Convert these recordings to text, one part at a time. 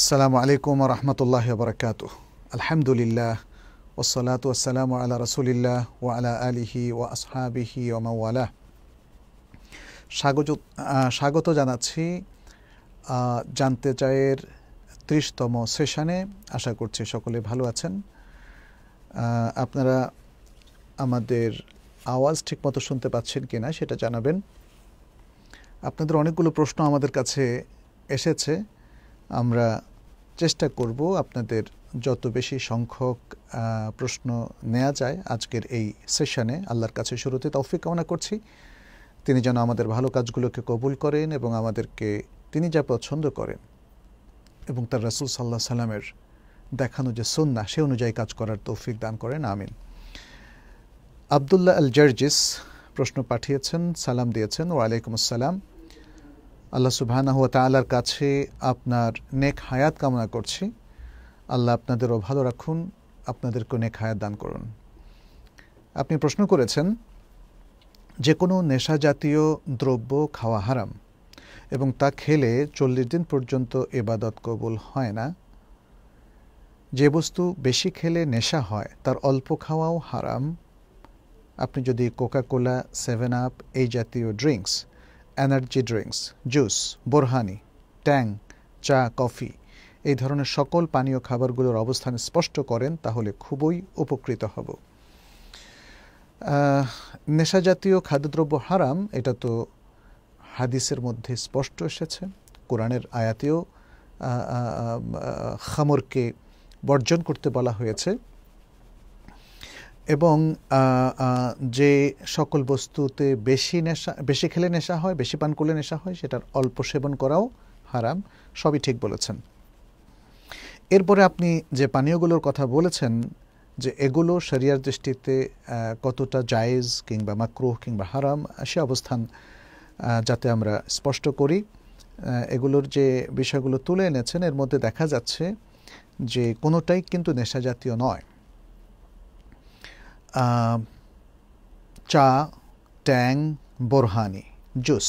আসসালামু আলাইকুম রহমতুল্লাহ বরকাত আলহামদুলিল্লাহ ওসলাত ওসালাম আলা রসুলিল্লাহ ও আলা আলিহি ও আসহাবিহি ওমাওয়ালা স্বাগত স্বাগত জানাচ্ছি জানতে চায়ের ত্রিশতম সেশানে আশা করছি সকলে ভালো আছেন আপনারা আমাদের আওয়াজ ঠিকমতো শুনতে পাচ্ছেন কি না সেটা জানাবেন আপনাদের অনেকগুলো প্রশ্ন আমাদের কাছে এসেছে আমরা চেষ্টা করব আপনাদের যত বেশি সংখ্যক প্রশ্ন নেওয়া যায় আজকের এই সেশনে আল্লাহর কাছে শুরুতে তৌফিক কামনা করছি তিনি যেন আমাদের ভালো কাজগুলোকে কবুল করেন এবং আমাদেরকে তিনি যা পছন্দ করেন এবং তার রাসুল সাল্লাহ সাল্লামের দেখানো যে সন্না সে অনুযায়ী কাজ করার তৌফিক দান করেন আমিন আবদুল্লাহ আল জার্জিস প্রশ্ন পাঠিয়েছেন সালাম দিয়েছেন ওয়ালাইকুম আসসালাম আল্লাহ সুবাহ তালার কাছে আপনার নেক হায়াত কামনা করছি আল্লাহ আপনাদেরও ভালো রাখুন আপনাদেরকে নেক হায়াত দান করুন আপনি প্রশ্ন করেছেন যে কোনো নেশা জাতীয় দ্রব্য খাওয়া হারাম এবং তা খেলে চল্লিশ দিন পর্যন্ত এবাদত কবুল হয় না যে বস্তু বেশি খেলে নেশা হয় তার অল্প খাওয়াও হারাম আপনি যদি কোকা কোলা সেভেন আপ এই জাতীয় drinks energy drinks juice borhani Tang চা কফি এই ধরনের সকল পানীয় খাবারগুলোর অবস্থান স্পষ্ট করেন তাহলে খুবই উপকৃত হব নেশাজাতীয় খাদ্যদ্রব্য হারাম এটা তো হাদিসের মধ্যে স্পষ্ট এসেছে কোরআনের আয়াতেও খামরকে বর্জন করতে বলা হয়েছে এবং যে সকল বস্তুতে বেশি নেশা বেশি খেলে নেশা হয় বেশি পান করলে নেশা হয় সেটার অল্প সেবন করাও হারাম সবই ঠিক বলেছেন এরপরে আপনি যে পানীয়গুলোর কথা বলেছেন যে এগুলো শরিয়ার দৃষ্টিতে কতটা জায়েজ কিংবা মাক্রোহ কিংবা হারাম সে অবস্থান যাতে আমরা স্পষ্ট করি এগুলোর যে বিষয়গুলো তুলে এনেছেন এর মধ্যে দেখা যাচ্ছে যে কোনোটাই কিন্তু নেশা জাতীয় নয় Um, চা ট্যাং বোরহানি জুস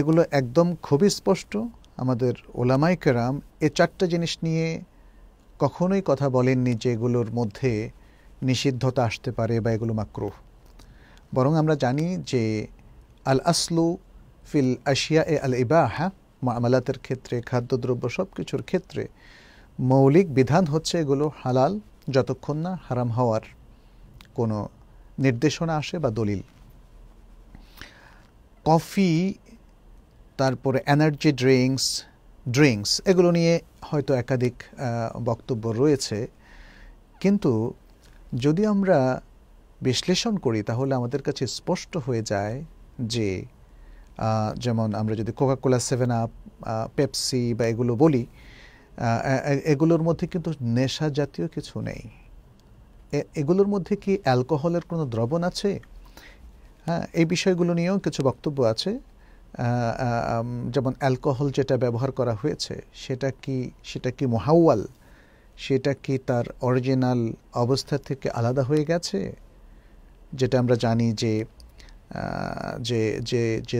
এগুলো একদম খুবই স্পষ্ট আমাদের ওলামাই কেরাম এ চারটা জিনিস নিয়ে কখনোই কথা বলেননি যে এগুলোর মধ্যে নিষিদ্ধতা আসতে পারে বা এগুলো মাকরুহ বরং আমরা জানি যে আল আসলু ফিল আশিয়া এ আল ইবাহা মামলাতের ক্ষেত্রে খাদ্যদ্রব্য সব কিছুর ক্ষেত্রে মৌলিক বিধান হচ্ছে এগুলো হালাল যতক্ষণ না হারাম হওয়ার কোনো নির্দেশনা আসে বা দলিল কফি তারপরে এনার্জি ড্রিঙ্কস ড্রিঙ্কস এগুলো নিয়ে হয়তো একাধিক বক্তব্য রয়েছে কিন্তু যদি আমরা বিশ্লেষণ করি তাহলে আমাদের কাছে স্পষ্ট হয়ে যায় যে যেমন আমরা যদি কোকাকোলা সেভেন আপ পেপসি বা এগুলো বলি এগুলোর মধ্যে কিন্তু নেশা জাতীয় কিছু নেই এগুলোর মধ্যে কি অ্যালকোহলের কোনো দ্রবণ আছে হ্যাঁ এই বিষয়গুলো নিয়েও কিছু বক্তব্য আছে যেমন অ্যালকোহল যেটা ব্যবহার করা হয়েছে সেটা কি সেটা কি মহাওয়াল সেটা কি তার অরিজিনাল অবস্থা থেকে আলাদা হয়ে গেছে যেটা আমরা জানি যে যে যে যে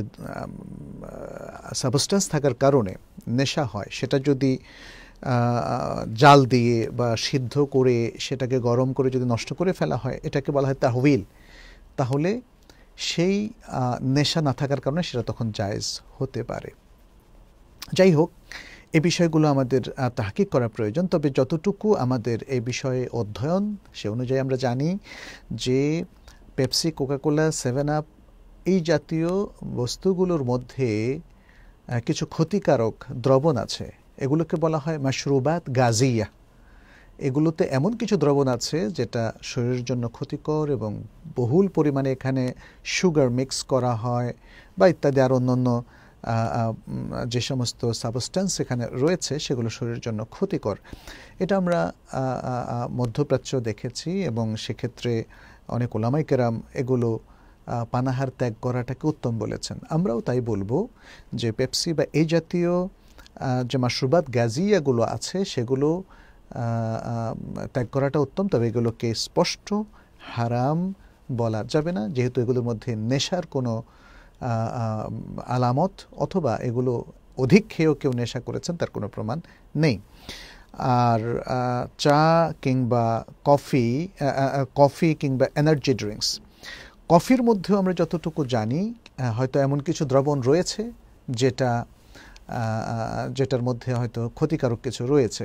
সাবস্টান্স থাকার কারণে নেশা হয় সেটা যদি জাল দিয়ে বা সিদ্ধ করে সেটাকে গরম করে যদি নষ্ট করে ফেলা হয় এটাকে বলা হয় তাহবিল তাহলে সেই নেশা না থাকার কারণে সেটা তখন জায়েজ হতে পারে যাই হোক এই বিষয়গুলো আমাদের তাহকিক করা প্রয়োজন তবে যতটুকু আমাদের এই বিষয়ে অধ্যয়ন সে অনুযায়ী আমরা জানি যে পেপসি কোকাকোলা সেভেন আপ এই জাতীয় বস্তুগুলোর মধ্যে কিছু ক্ষতিকারক দ্রবণ আছে এগুলোকে বলা হয় মাশরুবাত গাজিয়া এগুলোতে এমন কিছু দ্রবণ আছে যেটা শরীরের জন্য ক্ষতিকর এবং বহুল পরিমাণে এখানে সুগার মিক্স করা হয় বা ইত্যাদি আর অন্য যে সমস্ত সাবস্ট্যান্স এখানে রয়েছে সেগুলো শরীরের জন্য ক্ষতিকর এটা আমরা মধ্যপ্রাচ্য দেখেছি এবং সেক্ষেত্রে অনেক ওলামাইকেরাম এগুলো পানাহার ত্যাগ করাটাকে উত্তম বলেছেন আমরাও তাই বলবো যে পেপসি বা এই জাতীয় যে মাশরুবাত গাজিয়াগুলো আছে সেগুলো ত্যাগ করাটা উত্তম তবে এগুলোকে স্পষ্ট হারাম বলা যাবে না যেহেতু এগুলোর মধ্যে নেশার কোনো আলামত অথবা এগুলো অধিক খেয়েও কেউ নেশা করেছেন তার কোনো প্রমাণ নেই আর চা কিংবা কফি কফি কিংবা এনার্জি ড্রিঙ্কস কফির মধ্যেও আমরা যতটুকু জানি হয়তো এমন কিছু দ্রবণ রয়েছে যেটা যেটার মধ্যে হয়তো ক্ষতিকারক কিছু রয়েছে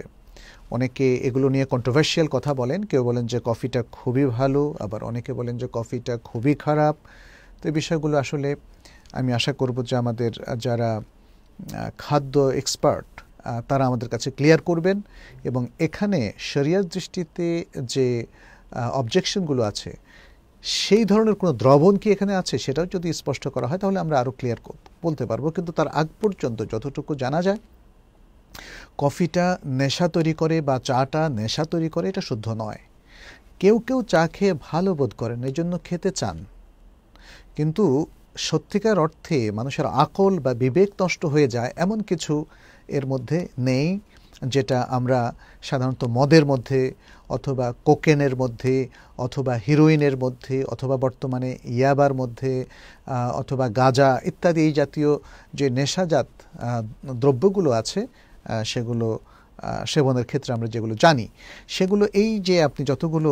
অনেকে এগুলো নিয়ে কন্ট্রোভার্সিয়াল কথা বলেন কেউ বলেন যে কফিটা খুবই ভালো আবার অনেকে বলেন যে কফিটা খুবই খারাপ তো এই বিষয়গুলো আসলে আমি আশা করব যে আমাদের যারা খাদ্য এক্সপার্ট তারা আমাদের কাছে ক্লিয়ার করবেন এবং এখানে শরিয়ার দৃষ্টিতে যে অবজেকশনগুলো আছে সেই ধরনের কোনো দ্রবণ কি এখানে আছে সেটাও যদি স্পষ্ট করা হয় তাহলে আমরা আরও ক্লিয়ার বলতে পারবো কিন্তু তার আগ পর্যন্ত যতটুকু জানা যায় কফিটা নেশা তৈরি করে বা চাটা নেশা তৈরি করে এটা শুদ্ধ নয় কেউ কেউ চা খেয়ে ভালো বোধ করেন এই জন্য খেতে চান কিন্তু সত্যিকার অর্থে মানুষের আকল বা বিবেক নষ্ট হয়ে যায় এমন কিছু এর মধ্যে নেই যেটা আমরা সাধারণত মদের মধ্যে অথবা কোকেনের মধ্যে অথবা হিরোইনের মধ্যে অথবা বর্তমানে ইয়াবার মধ্যে অথবা গাজা ইত্যাদি এই জাতীয় যে নেশাজাত দ্রব্যগুলো আছে সেগুলো সেবনের ক্ষেত্রে আমরা যেগুলো জানি সেগুলো এই যে আপনি যতগুলো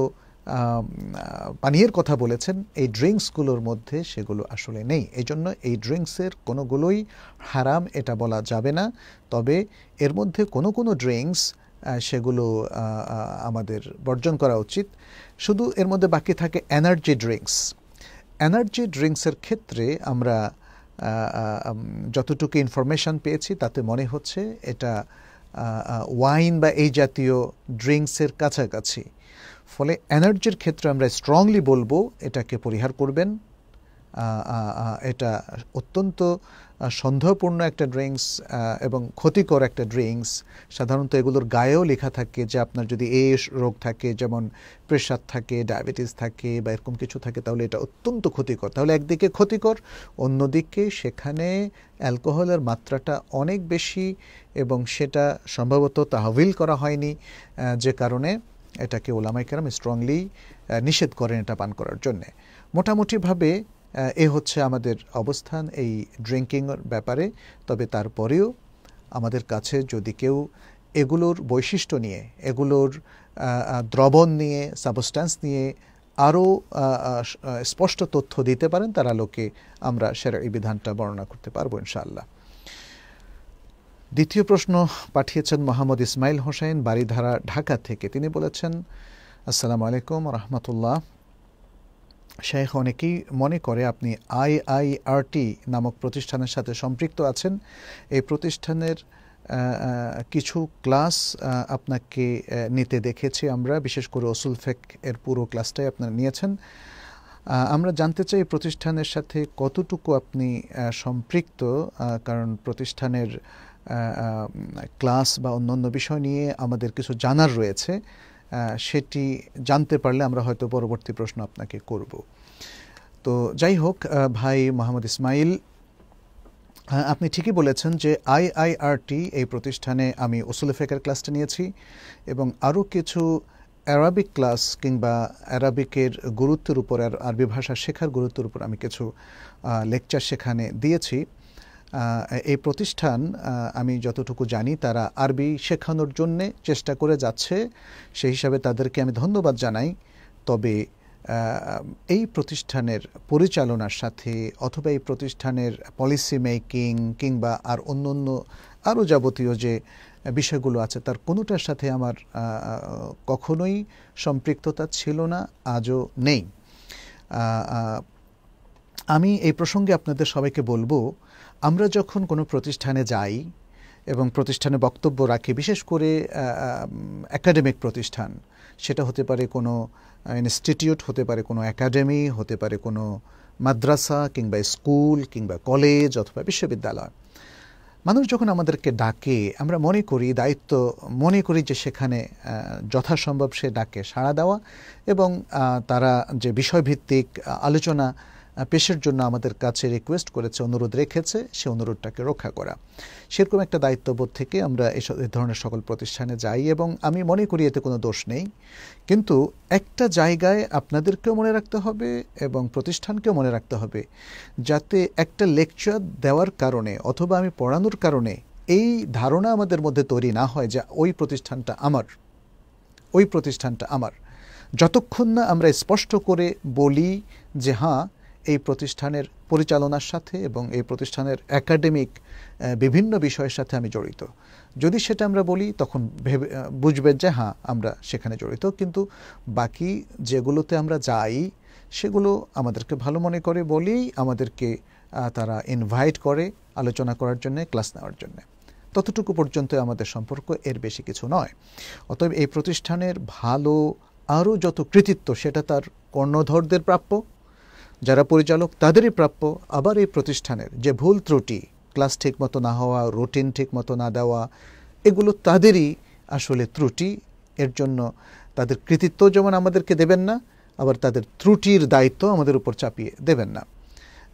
পানীয়ের কথা বলেছেন এই ড্রিঙ্কসগুলোর মধ্যে সেগুলো আসলে নেই এই জন্য এই ড্রিঙ্কসের কোনোগুলোই হারাম এটা বলা যাবে না তবে এর মধ্যে কোনো কোনো ড্রিঙ্কস সেগুলো আমাদের বর্জন করা উচিত শুধু এর মধ্যে বাকি থাকে এনার্জি ড্রিঙ্কস এনার্জি ড্রিঙ্কসের ক্ষেত্রে আমরা যতটুকু ইনফরমেশান পেয়েছি তাতে মনে হচ্ছে এটা ওয়াইন বা এই জাতীয় ড্রিঙ্কসের কাছাকাছি ফলে এনার্জির ক্ষেত্রে আমরা স্ট্রংলি বলবো এটাকে পরিহার করবেন এটা অত্যন্ত সন্দেহপূর্ণ একটা ড্রিঙ্কস এবং ক্ষতিকর একটা ড্রিঙ্কস সাধারণত এগুলোর গায়েও লেখা থাকে যে আপনার যদি এ রোগ থাকে যেমন প্রেশার থাকে ডায়াবেটিস থাকে বা এরকম কিছু থাকে তাহলে এটা অত্যন্ত ক্ষতিকর তাহলে একদিকে ক্ষতিকর অন্যদিকে সেখানে অ্যালকোহলের মাত্রাটা অনেক বেশি এবং সেটা সম্ভবত তাহবিল করা হয়নি যে কারণে এটাকে ওলামাইকেরাম স্ট্রংলি নিষেধ করেন এটা পান করার জন্যে মোটামুটিভাবে এ হচ্ছে আমাদের অবস্থান এই ড্রিঙ্কিংয়ের ব্যাপারে তবে তারপরেও আমাদের কাছে যদি কেউ এগুলোর বৈশিষ্ট্য নিয়ে এগুলোর দ্রবণ নিয়ে সাবস্ট্যান্স নিয়ে আরও স্পষ্ট তথ্য দিতে পারেন তার আলোকে আমরা সেরা এই বিধানটা বর্ণনা করতে পারবো ইনশাআল্লাহ দ্বিতীয় প্রশ্ন পাঠিয়েছেন মোহাম্মদ ইসমাইল হোসেন বাড়িধারা ঢাকা থেকে তিনি বলেছেন আসসালামু আলাইকুম রহমতুল্লাহ শেখ অনেকেই মনে করে আপনি আইআইআরটি নামক প্রতিষ্ঠানের সাথে সম্পৃক্ত আছেন এই প্রতিষ্ঠানের কিছু ক্লাস আপনাকে নিতে দেখেছি আমরা বিশেষ করে ফেক এর পুরো ক্লাসটাই আপনারা নিয়েছেন আমরা জানতে চাই প্রতিষ্ঠানের সাথে কতটুকু আপনি সম্পৃক্ত কারণ প্রতিষ্ঠানের ক্লাস বা অন্য অন্য বিষয় নিয়ে আমাদের কিছু জানার রয়েছে সেটি জানতে পারলে আমরা হয়তো পরবর্তী প্রশ্ন আপনাকে করব তো যাই হোক ভাই মোহাম্মদ ইসমাইল আপনি ঠিকই বলেছেন যে আইআইআরটি এই প্রতিষ্ঠানে আমি ওসুল ফেকের ক্লাসটা নিয়েছি এবং আরও কিছু অ্যারাবিক ক্লাস কিংবা অ্যারাবিকের গুরুত্বের উপর আরবি ভাষা শেখার গুরুত্বের উপর আমি কিছু লেকচার সেখানে দিয়েছি এই প্রতিষ্ঠান আমি যতটুকু জানি তারা আরবি শেখানোর জন্যে চেষ্টা করে যাচ্ছে সেই হিসাবে তাদেরকে আমি ধন্যবাদ জানাই তবে এই প্রতিষ্ঠানের পরিচালনার সাথে অথবা এই প্রতিষ্ঠানের পলিসি মেকিং কিংবা আর অন্য অন্য আরও যাবতীয় যে বিষয়গুলো আছে তার কোনোটার সাথে আমার কখনোই সম্পৃক্ততা ছিল না আজও নেই আমি এই প্রসঙ্গে আপনাদের সবাইকে বলবো আমরা যখন কোনো প্রতিষ্ঠানে যাই এবং প্রতিষ্ঠানে বক্তব্য রাখি বিশেষ করে একাডেমিক প্রতিষ্ঠান সেটা হতে পারে কোনো ইনস্টিটিউট হতে পারে কোনো একাডেমি হতে পারে কোনো মাদ্রাসা কিংবা স্কুল কিংবা কলেজ অথবা বিশ্ববিদ্যালয় মানুষ যখন আমাদেরকে ডাকে আমরা মনে করি দায়িত্ব মনে করি যে সেখানে যথাসম্ভব সে ডাকে সাড়া দেওয়া এবং তারা যে বিষয়ভিত্তিক আলোচনা পেশের জন্য আমাদের কাছে রিকোয়েস্ট করেছে অনুরোধ রেখেছে সে অনুরোধটাকে রক্ষা করা সেরকম একটা দায়িত্ববোধ থেকে আমরা এসব এ ধরনের সকল প্রতিষ্ঠানে যাই এবং আমি মনে করি এতে কোনো দোষ নেই কিন্তু একটা জায়গায় আপনাদেরকেও মনে রাখতে হবে এবং প্রতিষ্ঠানকেও মনে রাখতে হবে যাতে একটা লেকচার দেওয়ার কারণে অথবা আমি পড়ানোর কারণে এই ধারণা আমাদের মধ্যে তৈরি না হয় যে ওই প্রতিষ্ঠানটা আমার ওই প্রতিষ্ঠানটা আমার যতক্ষণ না আমরা স্পষ্ট করে বলি যে হ্যাঁ এই প্রতিষ্ঠানের পরিচালনার সাথে এবং এই প্রতিষ্ঠানের একাডেমিক বিভিন্ন বিষয়ের সাথে আমি জড়িত যদি সেটা আমরা বলি তখন ভেবে বুঝবেন যে হ্যাঁ আমরা সেখানে জড়িত কিন্তু বাকি যেগুলোতে আমরা যাই সেগুলো আমাদেরকে ভালো মনে করে বলেই আমাদেরকে তারা ইনভাইট করে আলোচনা করার জন্য ক্লাস নেওয়ার জন্য ততটুকু পর্যন্ত আমাদের সম্পর্ক এর বেশি কিছু নয় অতএব এই প্রতিষ্ঠানের ভালো আরও যত কৃতিত্ব সেটা তার কর্ণধরদের প্রাপ্য যারা পরিচালক তাদেরই প্রাপ্য আবার এই প্রতিষ্ঠানের যে ভুল ত্রুটি ক্লাস ঠিকমতো না হওয়া রুটিন ঠিকমতো না দেওয়া এগুলো তাদেরই আসলে ত্রুটি এর জন্য তাদের কৃতিত্ব যেমন আমাদেরকে দেবেন না আবার তাদের ত্রুটির দায়িত্ব আমাদের উপর চাপিয়ে দেবেন না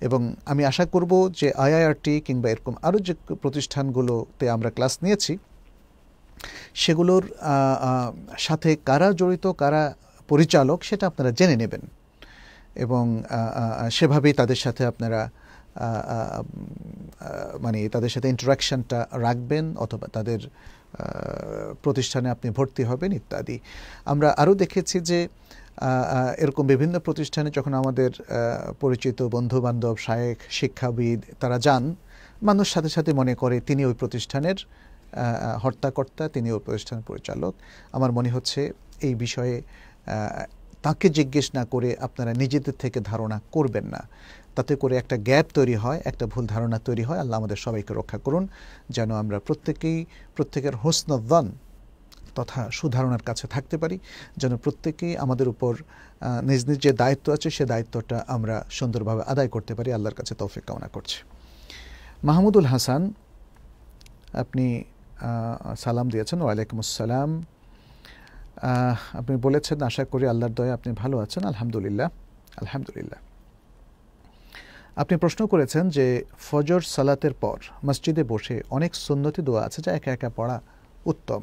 এবং আমি আশা করব যে আইআইআরটি কিংবা এরকম আরও যে প্রতিষ্ঠানগুলোতে আমরা ক্লাস নিয়েছি সেগুলোর সাথে কারা জড়িত কারা পরিচালক সেটা আপনারা জেনে নেবেন এবং সেভাবেই তাদের সাথে আপনারা মানে তাদের সাথে ইন্টারাকশানটা রাখবেন অথবা তাদের প্রতিষ্ঠানে আপনি ভর্তি হবেন ইত্যাদি আমরা আরও দেখেছি যে এরকম বিভিন্ন প্রতিষ্ঠানে যখন আমাদের পরিচিত বন্ধুবান্ধব শায়েক শিক্ষাবিদ তারা যান মানুষ সাথে সাথে মনে করে তিনি ওই প্রতিষ্ঠানের হর্তাকর্তা তিনি ওই প্রতিষ্ঠানের পরিচালক আমার মনে হচ্ছে এই বিষয়ে তাকে জিজ্ঞেস না করে আপনারা নিজেদের থেকে ধারণা করবেন না তাতে করে একটা গ্যাপ তৈরি হয় একটা ভুল ধারণা তৈরি হয় আল্লাহ আমাদের সবাইকে রক্ষা করুন যেন আমরা প্রত্যেকেই প্রত্যেকের হোসনদ্দান তথা সুধারণার কাছে থাকতে পারি যেন প্রত্যেকেই আমাদের উপর নিজ নিজ যে দায়িত্ব আছে সে দায়িত্বটা আমরা সুন্দরভাবে আদায় করতে পারি আল্লাহর কাছে তৌফিক কামনা করছি মাহমুদুল হাসান আপনি সালাম দিয়েছেন ওয়ালাইকুম আসসালাম আপনি বলেছেন আশা করি আল্লাহর দয়া আপনি ভালো আছেন আলহামদুলিল্লাহ আলহামদুলিল্লাহ আপনি প্রশ্ন করেছেন যে ফজর সালাতের পর মসজিদে বসে অনেক সুন্নতি দোয়া আছে যা একা একা পড়া উত্তম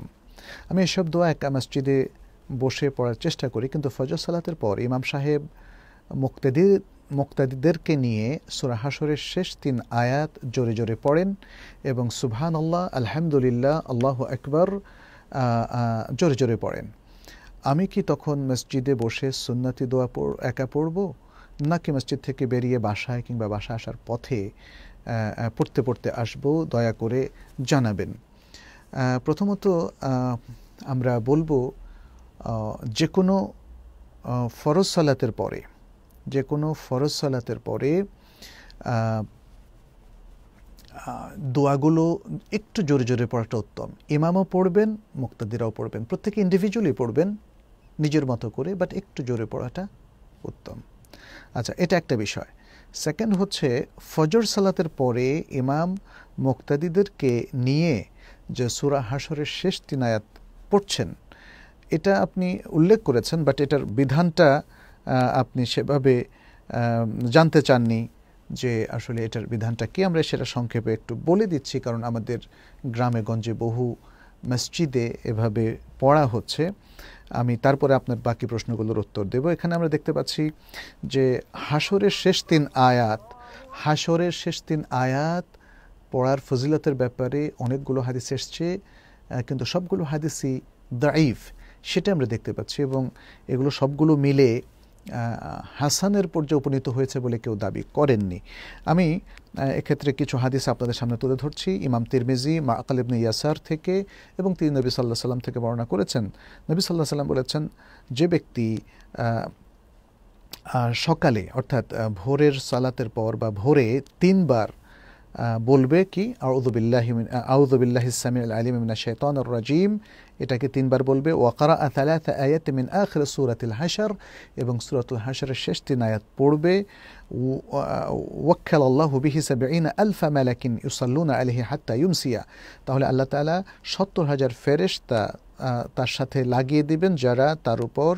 আমি এসব দোয়া একা মসজিদে বসে পড়ার চেষ্টা করি কিন্তু ফজর সালাতের পর ইমাম সাহেব মুক্তাদি মুক্তাদিদেরকে নিয়ে সুরাহাসরের শেষ তিন আয়াত জোরে জোরে পড়েন এবং সুবহান আল্লাহ আলহামদুলিল্লাহ আল্লাহ আকবর জোরে জোরে পড়েন আমি কি তখন মসজিদে বসে সুন্নতি দোয়া একা পড়ব নাকি মসজিদ থেকে বেরিয়ে বাসায় কিংবা বাসা আসার পথে পড়তে পড়তে আসব দয়া করে জানাবেন প্রথমত আমরা বলবো যে কোনো ফরজ সালাতের পরে যে কোনো ফরজ সালাতের পরে দোয়াগুলো একটু জোরে জোরে পড়াটা উত্তম ইমামও পড়বেন মুক্তাদিরাও পড়বেন প্রত্যেকে ইন্ডিভিজুয়ালি পড়বেন নিজের মতো করে বাট একটু জোরে পড়াটা উত্তম আচ্ছা এটা একটা বিষয় সেকেন্ড হচ্ছে ফজর সালাতের পরে ইমাম মোক্তাদিদেরকে নিয়ে যে সুরা হাসরের শেষ তিনায়াত পড়ছেন এটা আপনি উল্লেখ করেছেন বাট এটার বিধানটা আপনি সেভাবে জানতে চাননি যে আসলে এটার বিধানটা কি আমরা সেটা সংক্ষেপে একটু বলে দিচ্ছি কারণ আমাদের গ্রামে গঞ্জে বহু মসজিদে এভাবে পড়া হচ্ছে আমি তারপরে আপনার বাকি প্রশ্নগুলোর উত্তর দেব এখানে আমরা দেখতে পাচ্ছি যে হাসরের শেষ তিন আয়াত হাসরের শেষ তিন আয়াত পড়ার ফজিলতের ব্যাপারে অনেকগুলো হাদিস এসছে কিন্তু সবগুলো হাদিসই দাইফ সেটা আমরা দেখতে পাচ্ছি এবং এগুলো সবগুলো মিলে হাসানের পর্যায়ে উপনীত হয়েছে বলে কেউ দাবি করেননি আমি এক্ষেত্রে কিছু হাদিস আপনাদের সামনে তুলে ধরছি ইমাম তিরমিজি মা আকালিবনি ইয়াসার থেকে এবং তিনি নবী সাল্লাহ সাল্লাম থেকে বর্ণনা করেছেন নবী সাল্লাহ সাল্লাম বলেছেন যে ব্যক্তি সকালে অর্থাৎ ভোরের সালাতের পর বা ভোরে তিনবার বলবে কি আউদুবিল্লাহি আউদুবিল্লাহ ইসলামী আল আলিম মিনা শেতন রাজিম এটাকে তিনবার বলবে ওয়াকারা আতালাত আয়াত মিন আখর সুরাতুল হাসার এবং সুরাতুল হাসারের শেষ তিন আয়াত পড়বে ওয়াক্কাল আল্লাহ বিহি সাবিন আলফা মালাকিন ইউসাল্লুনা আলহি হাত্তা ইউমসিয়া তাহলে আল্লাহ তালা সত্তর হাজার ফেরেশতা তার সাথে লাগিয়ে দিবেন যারা তার উপর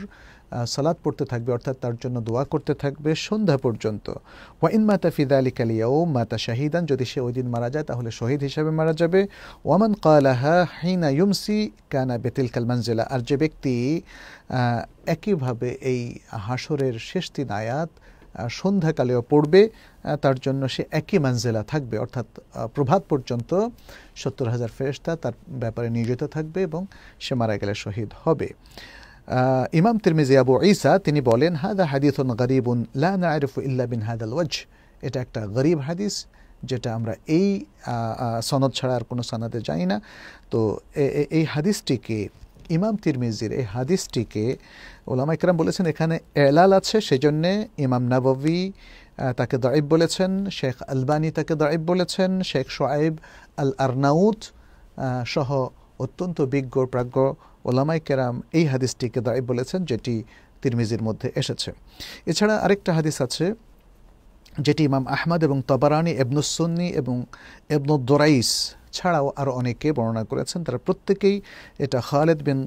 সালাদ পড়তে থাকবে অর্থাৎ তার জন্য দোয়া করতে থাকবে সন্ধ্যা পর্যন্ত ওয়াইন মাতা ফিদা আলী ও মাতা শাহিদান যদি সে ওই দিন মারা যায় তাহলে শহীদ হিসাবে মারা যাবে ওয়ামান কালাহা হিনা ইউমসি কানা বেতিল কালমানজেলা আর যে ব্যক্তি একইভাবে এই হাসরের শেষ দিন আয়াত সন্ধ্যাকালেও পড়বে তার জন্য সে একই মানজেলা থাকবে অর্থাৎ প্রভাত পর্যন্ত সত্তর হাজার ফেরেস্তা তার ব্যাপারে নিয়োজিত থাকবে এবং সে মারা গেলে শহীদ হবে ইমাম তিরমিজি আবু ঈসা তিনি বলেন হাদা হাদিস গরিবুন লা ইল্লা বিন হাদাল ওয়াজ এটা একটা গরিব হাদিস যেটা আমরা এই সনদ ছাড়া আর কোনো সনদে যাই না তো এই হাদিসটিকে ইমাম তিরমিজির এই হাদিসটিকে ওলামা ইকরাম বলেছেন এখানে এলাল আছে জন্যে ইমাম নাববী তাকে দাইব বলেছেন শেখ আলবানি তাকে দাইব বলেছেন শেখ শোয়েব আল আরনাউদ সহ অত্যন্ত বিজ্ঞ প্রাজ্ঞ ওলামাই কেরাম এই হাদিসটিকে দায়ী বলেছেন যেটি তিরমিজির মধ্যে এসেছে এছাড়া আরেকটা হাদিস আছে যেটি ইমাম আহমদ এবং তবারানি এবনুসন্নি এবং এবনুদ্দোরাইস ছাড়াও আরও অনেকে বর্ণনা করেছেন তারা প্রত্যেকেই এটা খালেদ বিন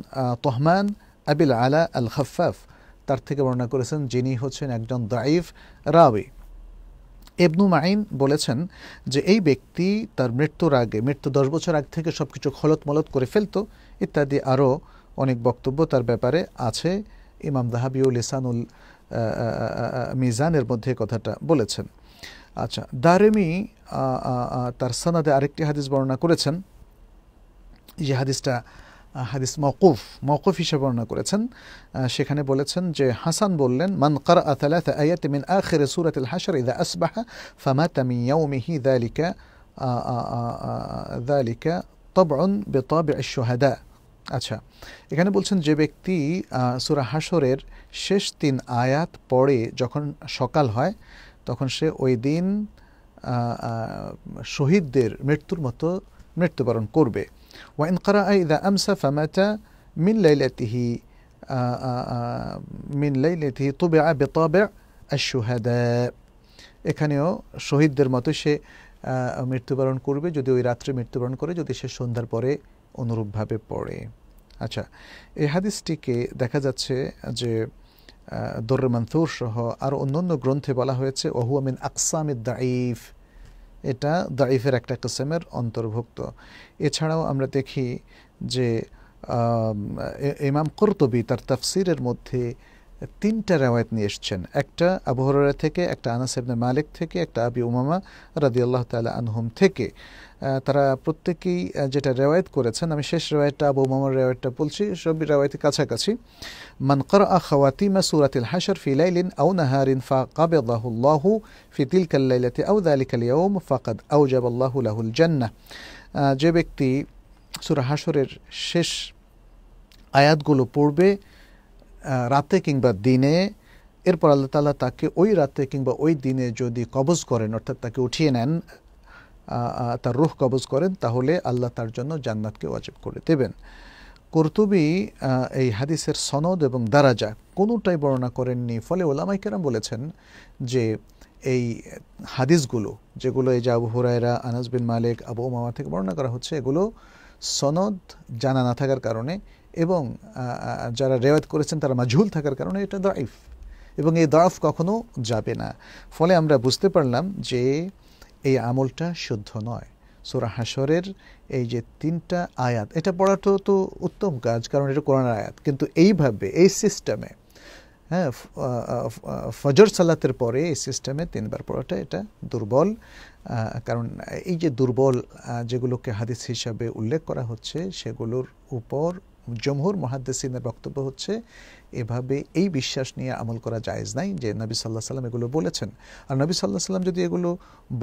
তহমান আবিল আলা আল খফাফ তার থেকে বর্ণনা করেছেন যিনি হচ্ছেন একজন দাইফ রাওয়ে এবনু মাইন বলেছেন যে এই ব্যক্তি তার মৃত্যুর আগে মৃত্যু দশ বছর আগ থেকে সব কিছু খলত মলত করে ফেলতো ইত্যাদি আরও অনেক বক্তব্য তার ব্যাপারে আছে ইমাম দাহাবিউ লিসানুল মিজানের মধ্যে কথাটা বলেছেন আচ্ছা দারেমি তার সনাদে আরেকটি হাদিস বর্ণনা করেছেন যে হাদিসটা হাদিস মৌকুফ মৌকুফ হিসেবে বর্ণনা করেছেন সেখানে বলেছেন যে হাসান বললেন মান কারা আতালাত আয়াত মিন আখির সুরাত আল হাসর ইদা আসবাহা ফামাতা মিন ইয়াউমিহি যালিকা ذلك طبع بطابع الشهداء আচ্ছা এখানে বলছেন যে ব্যক্তি সুরা হাসরের শেষ তিন আয়াত পড়ে যখন সকাল হয় তখন সে ওই দিন শহীদদের মৃত্যুর মতো মৃত্যুবরণ করবে ওয়াইন করা ইদা আমসা ফামাতা মিন লাইলাতিহি মিন লাইলাতিহি তবে আ বেতবে এখানেও শহীদদের মতো সে মৃত্যুবরণ করবে যদি ওই রাত্রে মৃত্যুবরণ করে যদি সে সন্ধ্যার পরে অনুরূপভাবে পড়ে আচ্ছা এই হাদিসটিকে দেখা যাচ্ছে যে দর্রে মানথুর সহ আরও অন্যান্য গ্রন্থে বলা হয়েছে ওহুয়ামিন আকসামি দাইফ এটা দাইফের একটা কিসেমের অন্তর্ভুক্ত এছাড়াও আমরা দেখি যে ইমাম কর্তবী তার তাফসিরের মধ্যে তিনটা রেওয়ায়ত নিয়ে এসছেন একটা আবহরা থেকে একটা আনাস ইবনে মালিক থেকে একটা আবি উমামা রাদি আল্লাহ তাল আনহুম থেকে তারা প্রত্যেকেই যেটা রেওয়ায়ত করেছেন আমি শেষ রেওয়ায়তটা আবু উমামার রেওয়ায়তটা বলছি সব রেওয়ায়তের কাছাকাছি মানকর আ খাওয়াতিমা সুরাতিল হাসর ফিলাইলিন আউ নাহারিন ফা কাবেদাহুল্লাহু ফিতিল কাল্লাইলাতে আউ দালিকাল ওম ফাকাদ আউজাবাল্লাহু লাহুল জান্না যে ব্যক্তি সুরা হাসরের শেষ আয়াতগুলো পড়বে রাতে কিংবা দিনে এরপর আল্লাহ তালা তাকে ওই রাতে কিংবা ওই দিনে যদি কবজ করেন অর্থাৎ তাকে উঠিয়ে নেন তার রুহ কবজ করেন তাহলে আল্লাহ তার জন্য জান্নাতকে ওয়াজিব করে দেবেন কর্তুবি এই হাদিসের সনদ এবং দারাজা কোনোটাই বর্ণনা করেননি ফলে ওলামাই কেরাম বলেছেন যে এই হাদিসগুলো যেগুলো এই যে আবু হুরায়রা আনাজ বিন মালিক আবু ওমামা থেকে বর্ণনা করা হচ্ছে এগুলো সনদ জানা না থাকার কারণে এবং যারা রেওয়াত করেছেন তারা মাঝুল থাকার কারণে এটা দাইফ এবং এই দাফ কখনো যাবে না ফলে আমরা বুঝতে পারলাম যে এই আমলটা শুদ্ধ নয় সোরা হাসরের এই যে তিনটা আয়াত এটা পড়া তো তো উত্তম কাজ কারণ এটা কোরআন আয়াত কিন্তু এইভাবে এই সিস্টেমে হ্যাঁ ফজর সালাতের পরে এই সিস্টেমে তিনবার পড়াটা এটা দুর্বল কারণ এই যে দুর্বল যেগুলোকে হাদিস হিসাবে উল্লেখ করা হচ্ছে সেগুলোর উপর জমহুর মহাদ্দেসিনের বক্তব্য হচ্ছে এভাবে এই বিশ্বাস নিয়ে আমল করা জায়েজ নাই যে নবী সাল্লাহ সাল্লাম এগুলো বলেছেন আর নবী সাল্লাহ সাল্লাম যদি এগুলো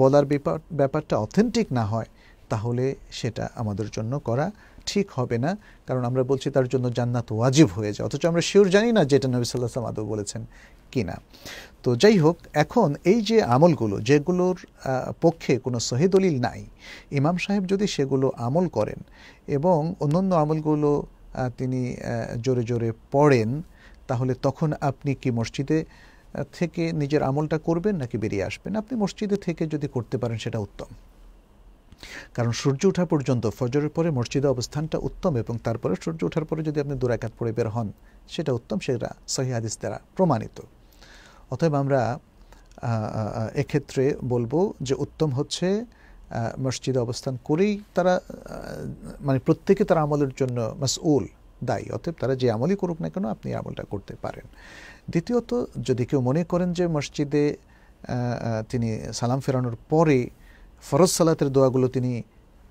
বলার ব্যাপার ব্যাপারটা অথেন্টিক না হয় তাহলে সেটা আমাদের জন্য করা ঠিক হবে না কারণ আমরা বলছি তার জন্য জান্নাত ওয়াজিব হয়ে যায় অথচ আমরা শিওর জানি না যে যেটা নবী সাল্লাহ সাল্লাম আদৌ বলেছেন কি না তো যাই হোক এখন এই যে আমলগুলো যেগুলোর পক্ষে কোনো সহিদলিল নাই ইমাম সাহেব যদি সেগুলো আমল করেন এবং অন্যান্য আমলগুলো তিনি জোরে জোরে পড়েন তাহলে তখন আপনি কি মসজিদে থেকে নিজের আমলটা করবেন নাকি বেরিয়ে আসবেন আপনি মসজিদে থেকে যদি করতে পারেন সেটা উত্তম কারণ সূর্য ওঠা পর্যন্ত ফজরের পরে মসজিদে অবস্থানটা উত্তম এবং তারপরে সূর্য ওঠার পরে যদি আপনি দুরাকাত পড়ে বের হন সেটা উত্তম সেটা সহি হাদিস দ্বারা প্রমাণিত অতএব আমরা এক্ষেত্রে বলবো যে উত্তম হচ্ছে মসজিদে অবস্থান করেই তারা মানে প্রত্যেকে তার আমলের জন্য মাসউল দায়ী অতএব তারা যে আমলই করুক না কেন আপনি আমলটা করতে পারেন দ্বিতীয়ত যদি কেউ মনে করেন যে মসজিদে তিনি সালাম ফেরানোর পরে ফরজ সালাতের দোয়াগুলো তিনি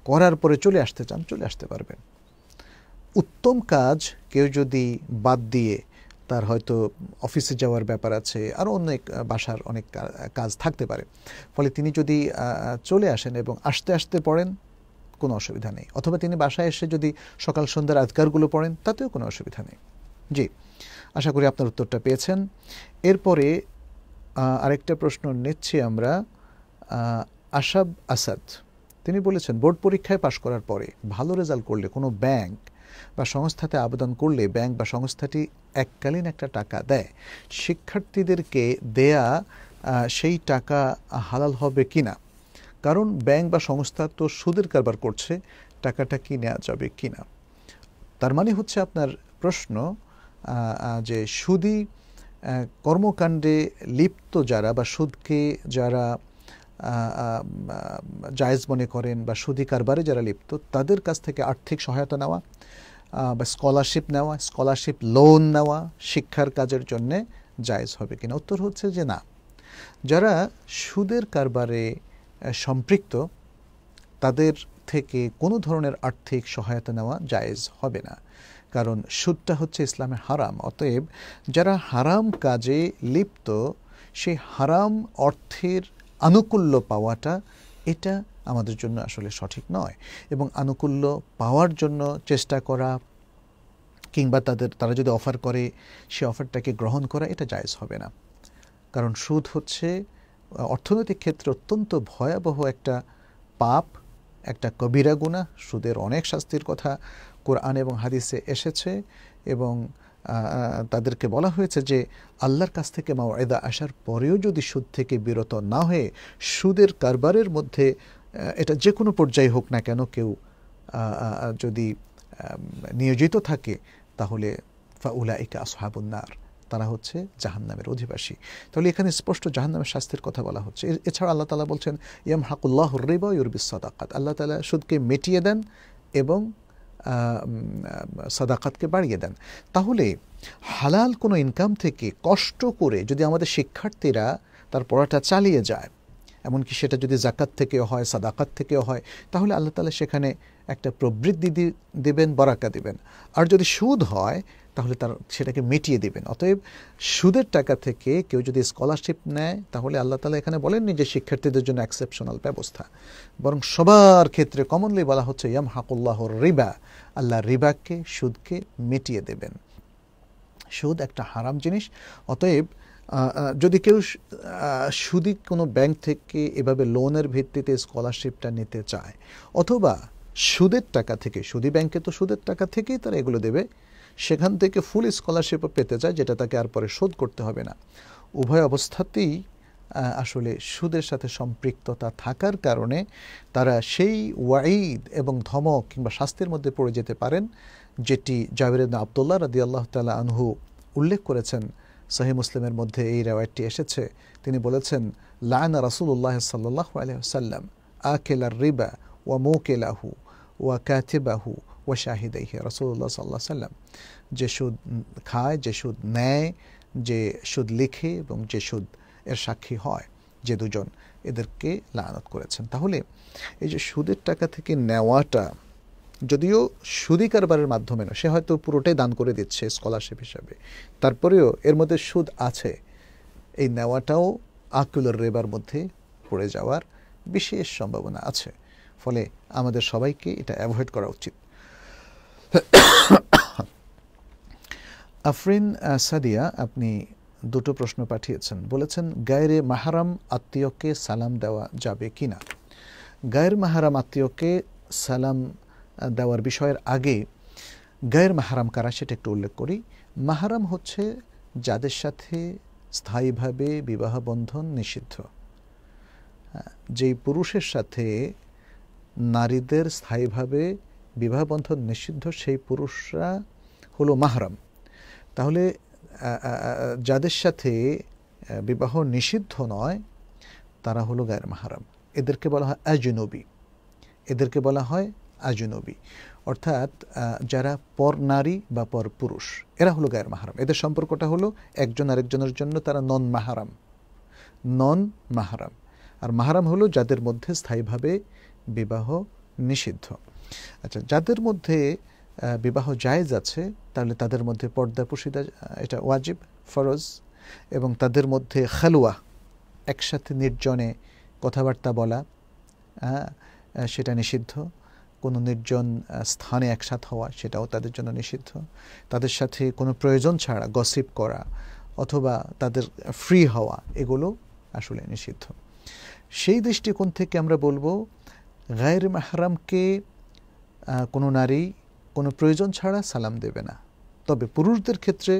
করার পরে চলে আসতে চান চলে আসতে পারবেন উত্তম কাজ কেউ যদি বাদ দিয়ে তার হয়তো অফিসে যাওয়ার ব্যাপার আছে আরও অনেক বাসার অনেক কাজ থাকতে পারে ফলে তিনি যদি চলে আসেন এবং আসতে আসতে পড়েন কোনো অসুবিধা নেই অথবা তিনি বাসায় এসে যদি সকাল সন্ধ্যার আজগারগুলো পড়েন তাতেও কোনো অসুবিধা নেই জি আশা করি আপনার উত্তরটা পেয়েছেন এরপরে আরেকটা প্রশ্ন নিচ্ছি আমরা আশাব আসাদ তিনি বলেছেন বোর্ড পরীক্ষায় পাশ করার পরে ভালো রেজাল্ট করলে কোনো ব্যাংক বা সংস্থাতে আবেদন করলে ব্যাংক বা সংস্থাটি এককালীন একটা টাকা দেয় শিক্ষার্থীদেরকে দেয়া সেই টাকা হালাল হবে কি না কারণ ব্যাংক বা সংস্থা তো সুদের কারবার করছে টাকাটা কি নেওয়া যাবে কি না তার মানে হচ্ছে আপনার প্রশ্ন যে সুদি কর্মকাণ্ডে লিপ্ত যারা বা সুদকে যারা জায়েজ মনে করেন বা সুদি কারবারে যারা লিপ্ত তাদের কাছ থেকে আর্থিক সহায়তা নেওয়া বা স্কলারশিপ নেওয়া স্কলারশিপ লোন নেওয়া শিক্ষার কাজের জন্যে জায়জ হবে কিনা উত্তর হচ্ছে যে না যারা সুদের কারবারে সম্পৃক্ত তাদের থেকে কোনো ধরনের আর্থিক সহায়তা নেওয়া জায়েজ হবে না কারণ সুদটা হচ্ছে ইসলামের হারাম অতএব যারা হারাম কাজে লিপ্ত সেই হারাম অর্থের আনুকূল্য পাওয়াটা এটা আমাদের জন্য আসলে সঠিক নয় এবং আনুকূল্য পাওয়ার জন্য চেষ্টা করা কিংবা তাদের তারা যদি অফার করে সে অফারটাকে গ্রহণ করা এটা জায়জ হবে না কারণ সুদ হচ্ছে অর্থনৈতিক ক্ষেত্রে অত্যন্ত ভয়াবহ একটা পাপ একটা কবিরা গুণা সুদের অনেক শাস্তির কথা কোরআন এবং হাদিসে এসেছে এবং তাদেরকে বলা হয়েছে যে আল্লাহর কাছ থেকে মাওয়েদা আসার পরেও যদি সুদ থেকে বিরত না হয়ে সুদের কারবারের মধ্যে এটা যে কোনো পর্যায়ে হোক না কেন কেউ যদি নিয়োজিত থাকে তাহলে ফাউলাইকা আসহাবুন্নার তারা হচ্ছে জাহান্নামের অধিবাসী তাহলে এখানে স্পষ্ট জাহান্নামের শাস্তির কথা বলা হচ্ছে এছাড়া আল্লাহ তালা বলছেন ইয়াম হাকুল্লাহ রেবা ইউরবিস সদাকাত আল্লাহ তালা সুদকে মেটিয়ে দেন এবং সাদাকাতকে বাড়িয়ে দেন তাহলে হালাল কোনো ইনকাম থেকে কষ্ট করে যদি আমাদের শিক্ষার্থীরা তার পড়াটা চালিয়ে যায় এমনকি সেটা যদি জাকাত থেকেও হয় সাদাকাত থেকেও হয় তাহলে আল্লাহ তালা সেখানে একটা প্রবৃদ্ধি দেবেন বরাকা দেবেন আর যদি সুদ হয় তাহলে তার সেটাকে মিটিয়ে দেবেন অতএব সুদের টাকা থেকে কেউ যদি স্কলারশিপ নেয় তাহলে আল্লাহ তালা এখানে বলেননি যে শিক্ষার্থীদের জন্য এক্সেপশনাল ব্যবস্থা বরং সবার ক্ষেত্রে কমনলি বলা হচ্ছে ইয়াম হাকুল্লাহর রিবা আল্লাহ রিবাকে সুদকে মিটিয়ে দেবেন সুদ একটা হারাম জিনিস অতএব যদি কেউ সুদিক কোনো ব্যাংক থেকে এভাবে লোনের ভিত্তিতে স্কলারশিপটা নিতে চায় অথবা সুদের টাকা থেকে সুদি ব্যাংকে তো সুদের টাকা থেকেই তারা এগুলো দেবে সেখান থেকে ফুল স্কলারশিপও পেতে চায় যেটা তাকে আর পরে শোধ করতে হবে না উভয় অবস্থাতেই আসলে সুদের সাথে সম্পৃক্ততা থাকার কারণে তারা সেই ওয়াঈদ এবং ধমক কিংবা শাস্তির মধ্যে পড়ে যেতে পারেন যেটি জাবির আবদুল্লাহ রাদি আল্লাহ তালা আনহু উল্লেখ করেছেন সহি মুসলিমের মধ্যে এই রেওয়ায়তটি এসেছে তিনি বলেছেন লায়না রাসুল্লাহ সাল্লাহ আলহ্লাম আকেলার রিবা ওয়া মোকেলাহু ওয়া ক্যাথিবাহু ওয়া শাহিদাইহে রাসুল্লাহ সাল্লাহ সাল্লাম যে সুদ খায় যে সুদ নেয় যে সুদ লিখে এবং যে সুদ এর সাক্ষী হয় যে দুজন এদেরকে লায়নত করেছেন তাহলে এই যে সুদের টাকা থেকে নেওয়াটা যদিও সুদি কারবারের মাধ্যমে না সে হয়তো পুরোটাই দান করে দিচ্ছে স্কলারশিপ হিসাবে তারপরেও এর মধ্যে সুদ আছে এই নেওয়াটাও আকুলার রেবার মধ্যে পড়ে যাওয়ার বিশেষ সম্ভাবনা আছে ফলে আমাদের সবাইকে এটা অ্যাভয়েড করা উচিত আফরিন সাদিয়া আপনি দুটো প্রশ্ন পাঠিয়েছেন বলেছেন গায়রে মাহারাম আত্মীয়কে সালাম দেওয়া যাবে কি না গায়ের মাহারাম আত্মীয়কে সালাম দেওয়ার বিষয়ের আগে গায়ের মাহারাম কারা সেটা একটু উল্লেখ করি মাহারাম হচ্ছে যাদের সাথে স্থায়ীভাবে বিবাহ বন্ধন নিষিদ্ধ যেই পুরুষের সাথে নারীদের স্থায়ীভাবে বিবাহ বন্ধন নিষিদ্ধ সেই পুরুষরা হলো মাহারাম তাহলে যাদের সাথে বিবাহ নিষিদ্ধ নয় তারা হলো গায়ের মাহারাম এদেরকে বলা হয় অ্যাজনবী এদেরকে বলা হয় আজনবী অর্থাৎ যারা পর নারী বা পর পুরুষ এরা হলো গায়ের মাহারাম এদের সম্পর্কটা হলো একজন আরেকজনের জন্য তারা নন মাহারাম নন মাহারাম আর মাহারাম হলো যাদের মধ্যে স্থায়ীভাবে বিবাহ নিষিদ্ধ আচ্ছা যাদের মধ্যে বিবাহ জায়েজ আছে তাহলে তাদের মধ্যে পর্দা পুশিদা এটা ওয়াজিব ফরজ এবং তাদের মধ্যে খালুয়া একসাথে নির্জনে কথাবার্তা বলা সেটা নিষিদ্ধ কোনো নির্জন স্থানে একসাথ হওয়া সেটাও তাদের জন্য নিষিদ্ধ তাদের সাথে কোনো প্রয়োজন ছাড়া গসিপ করা অথবা তাদের ফ্রি হওয়া এগুলো আসলে নিষিদ্ধ সেই দৃষ্টিকোণ থেকে আমরা বলবো গায়ের মাহরামকে কোনো নারী কোনো প্রয়োজন ছাড়া সালাম দেবে না তবে পুরুষদের ক্ষেত্রে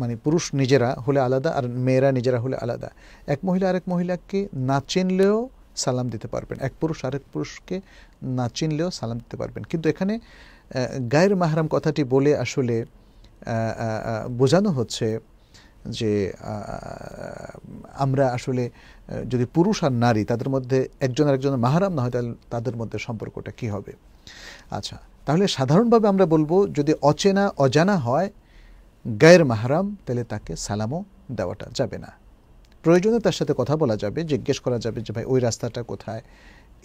মানে পুরুষ নিজেরা হলে আলাদা আর মেয়েরা নিজেরা হলে আলাদা এক মহিলা আরেক মহিলাকে না চিনলেও সালাম দিতে পারবেন এক পুরুষ আরেক পুরুষকে না চিনলেও সালাম দিতে পারবেন কিন্তু এখানে গায়ের মাহরাম কথাটি বলে আসলে বোঝানো হচ্ছে যে আমরা আসলে যদি পুরুষ আর নারী তাদের মধ্যে একজন আরেকজনের মাহারাম না হয় তাহলে তাদের মধ্যে সম্পর্কটা কি হবে আচ্ছা তাহলে সাধারণভাবে আমরা বলবো যদি অচেনা অজানা হয় গায়ের মাহারাম তাহলে তাকে সালামও দেওয়াটা যাবে না প্রয়োজনে তার সাথে কথা বলা যাবে জিজ্ঞেস করা যাবে যে ভাই ওই রাস্তাটা কোথায়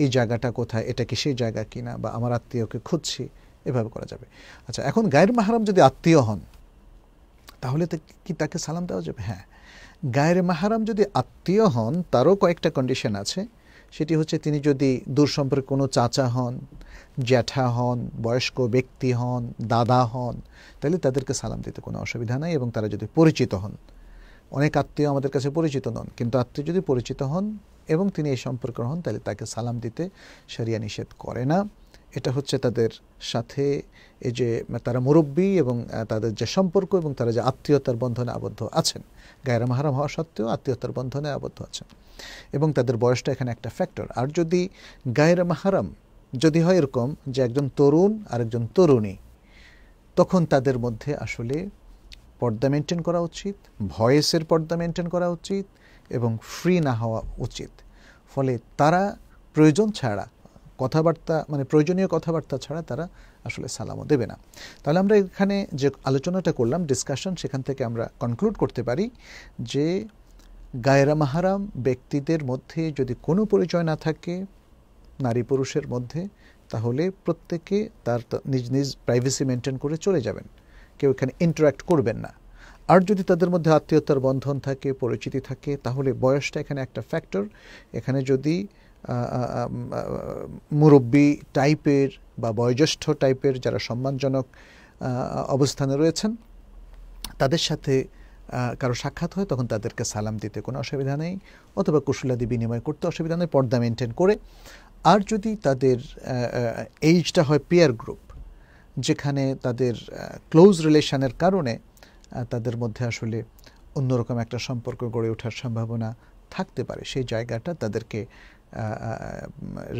এই জায়গাটা কোথায় এটা কি সেই জায়গা কিনা বা আমার আত্মীয়কে খুঁজছি এভাবে করা যাবে আচ্ছা এখন গায়ের মাহারাম যদি আত্মীয় হন তাহলে তো কি তাকে সালাম দেওয়া যাবে হ্যাঁ গায়ের মাহারাম যদি আত্মীয় হন তারও কয়েকটা কন্ডিশন আছে সেটি হচ্ছে তিনি যদি দূর সম্পর্কে কোনো চাচা হন জ্যাঠা হন বয়স্ক ব্যক্তি হন দাদা হন তাহলে তাদেরকে সালাম দিতে কোনো অসুবিধা নাই এবং তারা যদি পরিচিত হন অনেক আত্মীয় আমাদের কাছে পরিচিত নন কিন্তু আত্মীয় যদি পরিচিত হন এবং তিনি এই সম্পর্ক হন তাহলে তাকে সালাম দিতে সারিয়া নিষেধ করে না এটা হচ্ছে তাদের সাথে এই যে তারা মুরব্বী এবং তাদের যে সম্পর্ক এবং তারা যে আত্মীয়তার বন্ধনে আবদ্ধ আছেন গায়রা মাহারাম হওয়া সত্ত্বেও আত্মীয়তার বন্ধনে আবদ্ধ আছেন এবং তাদের বয়সটা এখানে একটা ফ্যাক্টর আর যদি গায়রা মাহারাম যদি হয় এরকম যে একজন তরুণ আর একজন তরুণী তখন তাদের মধ্যে আসলে পর্দা মেনটেন করা উচিত ভয়েসের পর্দা মেনটেন করা উচিত এবং ফ্রি না হওয়া উচিত ফলে তারা প্রয়োজন ছাড়া কথাবার্তা মানে প্রয়োজনীয় কথাবার্তা ছাড়া তারা আসলে সালামও দেবে না তাহলে আমরা এখানে যে আলোচনাটা করলাম ডিসকাশন সেখান থেকে আমরা কনক্লুড করতে পারি যে গায়রা মাহারাম ব্যক্তিদের মধ্যে যদি কোনো পরিচয় না থাকে নারী পুরুষের মধ্যে তাহলে প্রত্যেকে তার নিজ নিজ প্রাইভেসি মেনটেন করে চলে যাবেন কেউ এখানে ইন্টারাক্ট করবেন না আর যদি তাদের মধ্যে আত্মীয়তার বন্ধন থাকে পরিচিতি থাকে তাহলে বয়সটা এখানে একটা ফ্যাক্টর এখানে যদি মুরব্বী টাইপের বা বয়োজ্যেষ্ঠ টাইপের যারা সম্মানজনক অবস্থানে রয়েছেন তাদের সাথে কারো সাক্ষাৎ হয় তখন তাদেরকে সালাম দিতে কোনো অসুবিধা নেই অথবা কুশলাদি বিনিময় করতে অসুবিধা নেই পর্দা মেনটেন করে আর যদি তাদের এইজটা হয় পেয়ার গ্রুপ যেখানে তাদের ক্লোজ রিলেশনের কারণে তাদের মধ্যে আসলে অন্যরকম একটা সম্পর্ক গড়ে ওঠার সম্ভাবনা থাকতে পারে সেই জায়গাটা তাদেরকে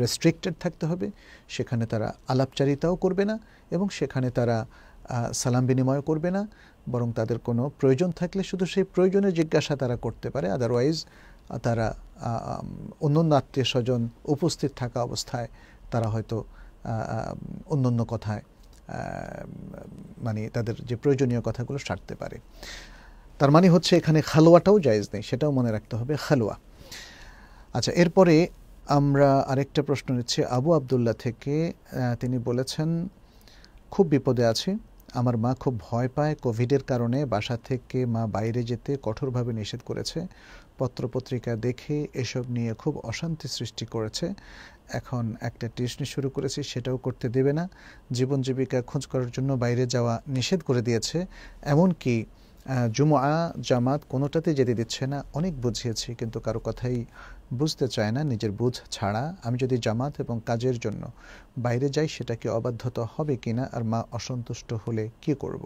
রেস্ট্রিক্টেড থাকতে হবে সেখানে তারা আলাপচারিতাও করবে না এবং সেখানে তারা সালাম বিনিময় করবে না বরং তাদের কোনো প্রয়োজন থাকলে শুধু সেই প্রয়োজনে জিজ্ঞাসা তারা করতে পারে আদারওয়াইজ তারা অন্যান্য আত্মীয় স্বজন উপস্থিত থাকা অবস্থায় তারা হয়তো অন্যান্য কথায় মানে তাদের যে প্রয়োজনীয় কথাগুলো সারতে পারে তার মানে হচ্ছে এখানে খালোয়াটাও জায়েজ নেই সেটাও মনে রাখতে হবে খালোয়া আচ্ছা এরপরে আমরা আরেকটা প্রশ্ন নিচ্ছি আবু আবদুল্লাহ থেকে তিনি বলেছেন খুব বিপদে আছে আমার মা খুব ভয় পায় কোভিডের কারণে বাসা থেকে মা বাইরে যেতে কঠোরভাবে নিষেধ করেছে পত্রপত্রিকা দেখে এসব নিয়ে খুব অশান্তি সৃষ্টি করেছে এখন একটা টিউশনি শুরু করেছি সেটাও করতে দেবে না জীবন জীবিকা খোঁজ করার জন্য বাইরে যাওয়া নিষেধ করে দিয়েছে এমনকি জুমা জামাত কোনোটাতে যেতে দিচ্ছে না অনেক বুঝিয়েছি কিন্তু কারো কথাই বুঝতে চায় না নিজের বুঝ ছাড়া আমি যদি জামাত এবং কাজের জন্য বাইরে যাই সেটা কি অবাধ্যতা হবে কি না আর মা অসন্তুষ্ট হলে কি করব।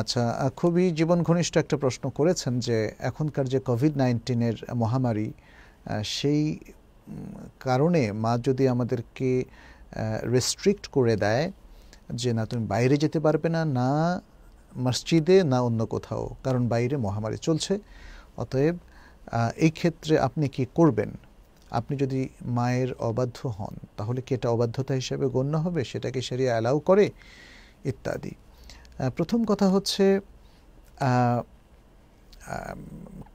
আচ্ছা খুবই জীবন ঘনিষ্ঠ একটা প্রশ্ন করেছেন যে এখনকার যে কোভিড নাইন্টিনের মহামারী সেই কারণে মা যদি আমাদেরকে রেস্ট্রিক্ট করে দেয় যে না তুমি বাইরে যেতে পারবে না না মসজিদে না অন্য কোথাও কারণ বাইরে মহামারী চলছে অতএব এই ক্ষেত্রে আপনি কি করবেন আপনি যদি মায়ের অবাধ্য হন তাহলে কি এটা অবাধ্যতা হিসেবে গণ্য হবে সেটাকে সেরিয়া অ্যালাউ করে ইত্যাদি প্রথম কথা হচ্ছে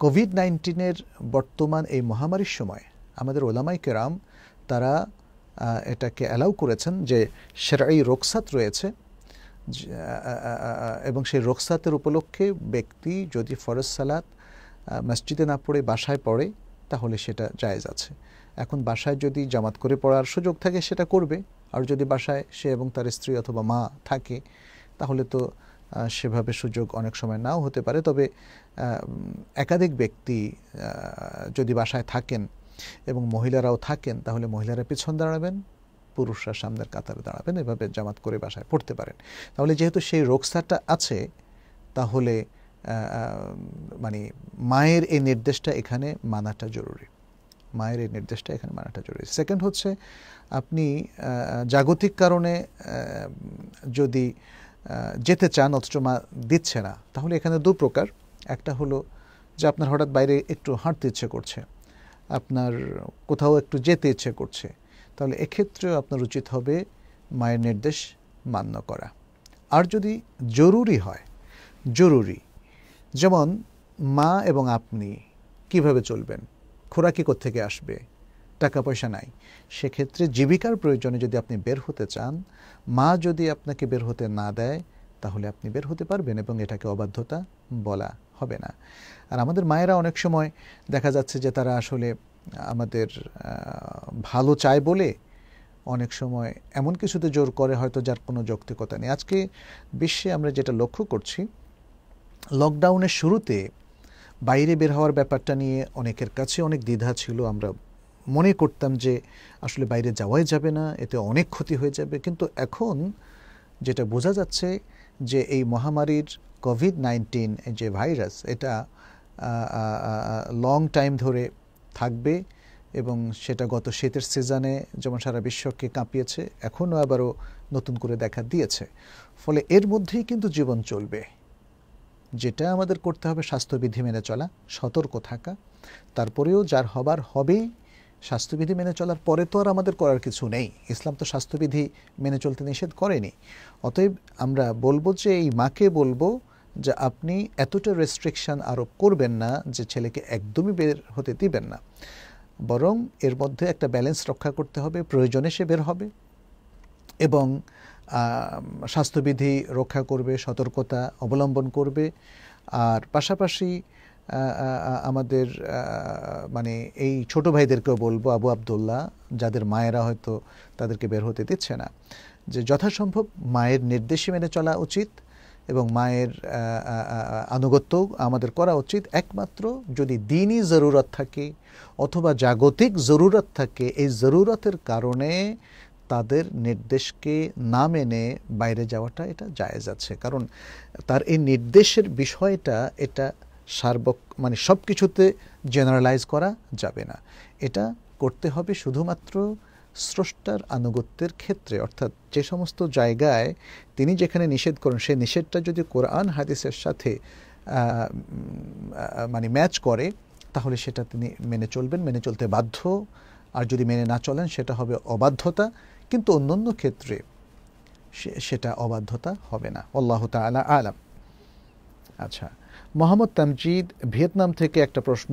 কোভিড নাইন্টিনের বর্তমান এই মহামারীর সময় আমাদের ওলামাই কেরাম তারা এটাকে অ্যালাউ করেছেন যে সেরাই রোকসাত রয়েছে এবং সেই রোকসাতের উপলক্ষে ব্যক্তি যদি ফরজ সালাত মসজিদে না পড়ে বাসায় পড়ে তাহলে সেটা জায়েজ আছে এখন বাসায় যদি জামাত করে পড়ার সুযোগ থাকে সেটা করবে আর যদি বাসায় সে এবং তার স্ত্রী অথবা মা থাকে তাহলে তো সেভাবে সুযোগ অনেক সময় নাও হতে পারে তবে একাধিক ব্যক্তি যদি বাসায় থাকেন এবং মহিলারাও থাকেন তাহলে মহিলারা পিছন দাঁড়াবেন পুরুষরা সামনের কাতারে দাঁড়াবেন এভাবে জামাত করে বাসায় পড়তে পারেন তাহলে যেহেতু সেই রোগসারটা আছে তাহলে মানে মায়ের এই নির্দেশটা এখানে মানাটা জরুরি মায়ের এই নির্দেশটা এখানে মানাটা জরুরি সেকেন্ড হচ্ছে আপনি জাগতিক কারণে যদি যেতে চান অথচ মা দিচ্ছে না তাহলে এখানে দু প্রকার একটা হলো যে আপনার হঠাৎ বাইরে একটু হাঁটতে ইচ্ছে করছে আপনার কোথাও একটু যেতে ইচ্ছে করছে তাহলে এক্ষেত্রেও আপনার উচিত হবে মায়ের নির্দেশ মান্য করা আর যদি জরুরি হয় জরুরি যেমন মা এবং আপনি কিভাবে চলবেন খোরাকি থেকে আসবে টাকা পয়সা নাই সেক্ষেত্রে জীবিকার প্রয়োজনে যদি আপনি বের হতে চান মা যদি আপনাকে বের হতে না দেয় তাহলে আপনি বের হতে পারবেন এবং এটাকে অবাধ্যতা বলা হবে না আর আমাদের মায়েরা অনেক সময় দেখা যাচ্ছে যে তারা আসলে আমাদের ভালো চায় বলে অনেক সময় এমন কিছুতে জোর করে হয়তো যার কোনো যৌক্তিকতা নেই আজকে বিশ্বে আমরা যেটা লক্ষ্য করছি লকডাউনের শুরুতে বাইরে বের হওয়ার ব্যাপারটা নিয়ে অনেকের কাছে অনেক দ্বিধা ছিল আমরা মনে করতাম যে আসলে বাইরে যাওয়াই যাবে না এতে অনেক ক্ষতি হয়ে যাবে কিন্তু এখন যেটা বোঝা যাচ্ছে যে এই মহামারীর কোভিড নাইন্টিন যে ভাইরাস এটা লং টাইম ধরে থাকবে এবং সেটা গত শীতের সিজনে যেমন সারা বিশ্বকে কাঁপিয়েছে এখনও আবারও নতুন করে দেখা দিয়েছে ফলে এর মধ্যেই কিন্তু জীবন চলবে যেটা আমাদের করতে হবে স্বাস্থ্যবিধি মেনে চলা সতর্ক থাকা তারপরেও যার হবার হবেই স্বাস্থ্যবিধি মেনে চলার পরে তো আর আমাদের করার কিছু নেই ইসলাম তো স্বাস্থ্যবিধি মেনে চলতে নিষেধ করেনি অতএব আমরা বলবো যে এই মাকে বলবো যে আপনি এতটা রেস্ট্রিকশান আরোপ করবেন না যে ছেলেকে একদমই বের হতে দিবেন না বরং এর মধ্যে একটা ব্যালেন্স রক্ষা করতে হবে প্রয়োজনে সে বের হবে এবং স্বাস্থ্যবিধি রক্ষা করবে সতর্কতা অবলম্বন করবে আর পাশাপাশি আমাদের মানে এই ছোট ভাইদেরকেও বলবো আবু আবদুল্লাহ যাদের মায়েরা হয়তো তাদেরকে বের হতে দিচ্ছে না যে যথাসম্ভব মায়ের নির্দেশে মেনে চলা উচিত এবং মায়ের আনুগত্য আমাদের করা উচিত একমাত্র যদি দিনই জরুরত থাকে অথবা জাগতিক জরুরত থাকে এই জরুরতের কারণে তাদের নির্দেশকে না মেনে বাইরে যাওয়াটা এটা জায়েজ আছে কারণ তার এই নির্দেশের বিষয়টা এটা সার্বক মানে সব কিছুতে জেনারেলাইজ করা যাবে না এটা করতে হবে শুধুমাত্র স্রষ্টার আনুগত্যের ক্ষেত্রে অর্থাৎ যে সমস্ত জায়গায় তিনি যেখানে নিষেধ করেন সেই নিষেধটা যদি কোরআন হাদিসের সাথে মানে ম্যাচ করে তাহলে সেটা তিনি মেনে চলবেন মেনে চলতে বাধ্য আর যদি মেনে না চলেন সেটা হবে অবাধ্যতা কিন্তু অন্য ক্ষেত্রে সেটা অবাধ্যতা হবে না আল্লাহ তালা আলাম আচ্ছা মোহাম্মদ তামজিদ ভিয়েতনাম থেকে একটা প্রশ্ন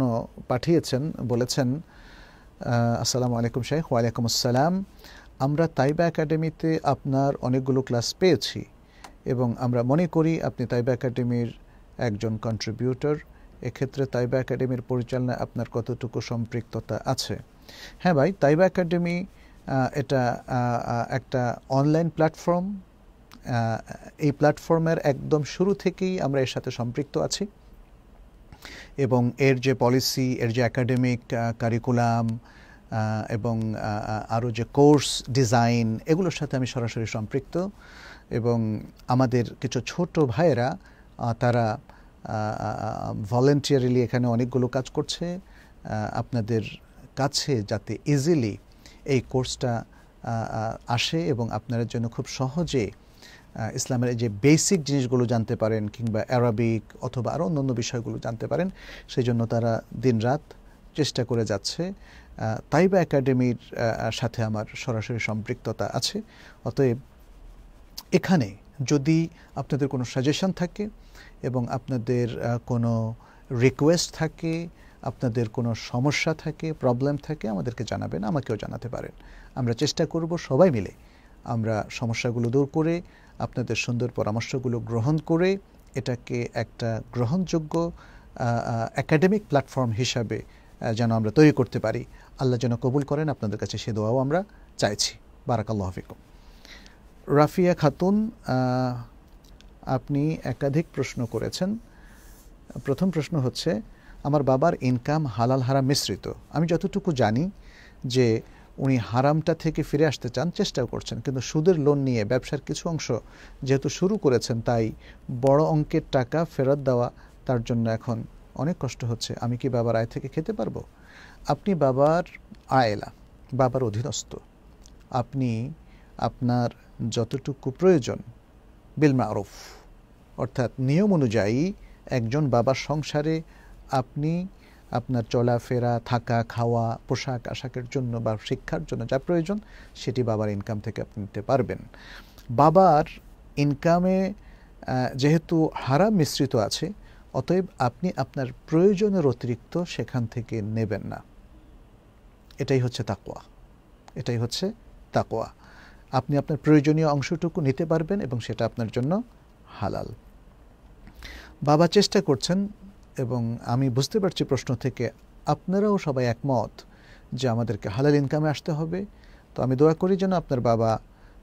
পাঠিয়েছেন বলেছেন আসসালামু আলাইকুম শেখ ওয়ালাইকুম আসসালাম আমরা তাইবা একাডেমিতে আপনার অনেকগুলো ক্লাস পেয়েছি এবং আমরা মনে করি আপনি তাইবা একাডেমির একজন কন্ট্রিবিউটর এক্ষেত্রে তাইবা একাডেমির পরিচালনায় আপনার কতটুকু সম্পৃক্ততা আছে হ্যাঁ ভাই তাইবা একাডেমি এটা একটা অনলাইন প্ল্যাটফর্ম এই প্ল্যাটফর্মের একদম শুরু থেকেই আমরা এর সাথে সম্পৃক্ত আছি এবং এর যে পলিসি এর যে একাডেমিক কারিকুলাম এবং আরও যে কোর্স ডিজাইন এগুলোর সাথে আমি সরাসরি সম্পৃক্ত এবং আমাদের কিছু ছোট ভাইয়েরা তারা ভলেন্টিয়ারিলি এখানে অনেকগুলো কাজ করছে আপনাদের কাছে যাতে ইজিলি এই কোর্সটা আসে এবং আপনাদের জন্য খুব সহজে ইসলামের যে বেসিক জিনিসগুলো জানতে পারেন কিংবা অ্যারাবিক অথবা আরও অন্য বিষয়গুলো জানতে পারেন সেই জন্য তারা দিনরাত চেষ্টা করে যাচ্ছে তাইবা একাডেমির সাথে আমার সরাসরি সম্পৃক্ততা আছে অতএব এখানে যদি আপনাদের কোনো সাজেশন থাকে এবং আপনাদের কোনো রিকোয়েস্ট থাকে আপনাদের কোনো সমস্যা থাকে প্রবলেম থাকে আমাদেরকে জানাবেন আমাকেও জানাতে পারেন আমরা চেষ্টা করব সবাই মিলে আমরা সমস্যাগুলো দূর করে আপনাদের সুন্দর পরামর্শগুলো গ্রহণ করে এটাকে একটা গ্রহণযোগ্য একাডেমিক প্ল্যাটফর্ম হিসাবে যেন আমরা তৈরি করতে পারি আল্লাহ যেন কবুল করেন আপনাদের কাছে সে দোয়াও আমরা চাইছি বারাকাল্লাহ হাফিকুম রাফিয়া খাতুন আপনি একাধিক প্রশ্ন করেছেন প্রথম প্রশ্ন হচ্ছে আমার বাবার ইনকাম হালাল হারা মিশ্রিত আমি যতটুকু জানি যে উনি হারামটা থেকে ফিরে আসতে চান চেষ্টাও করছেন কিন্তু সুদের লোন নিয়ে ব্যবসার কিছু অংশ যেহেতু শুরু করেছেন তাই বড় অঙ্কের টাকা ফেরত দেওয়া তার জন্য এখন অনেক কষ্ট হচ্ছে আমি কি বাবার আয় থেকে খেতে পারবো আপনি বাবার আয়লা বাবার অধীনস্থ আপনি আপনার যতটুকু প্রয়োজন বিল মারুফ অর্থাৎ নিয়ম অনুযায়ী একজন বাবার সংসারে আপনি আপনার চলাফেরা থাকা খাওয়া পোশাক আশাকের জন্য বা শিক্ষার জন্য যা প্রয়োজন সেটি বাবার ইনকাম থেকে আপনি নিতে পারবেন বাবার ইনকামে যেহেতু হারা মিশ্রিত আছে অতএব আপনি আপনার প্রয়োজনের অতিরিক্ত সেখান থেকে নেবেন না এটাই হচ্ছে তাকোয়া এটাই হচ্ছে তাকোয়া আপনি আপনার প্রয়োজনীয় অংশটুকু নিতে পারবেন এবং সেটা আপনার জন্য হালাল বাবা চেষ্টা করছেন এবং আমি বুঝতে পারছি প্রশ্ন থেকে আপনারাও সবাই একমত যে আমাদেরকে হালাল ইনকামে আসতে হবে তো আমি দোয়া করি যেন আপনার বাবা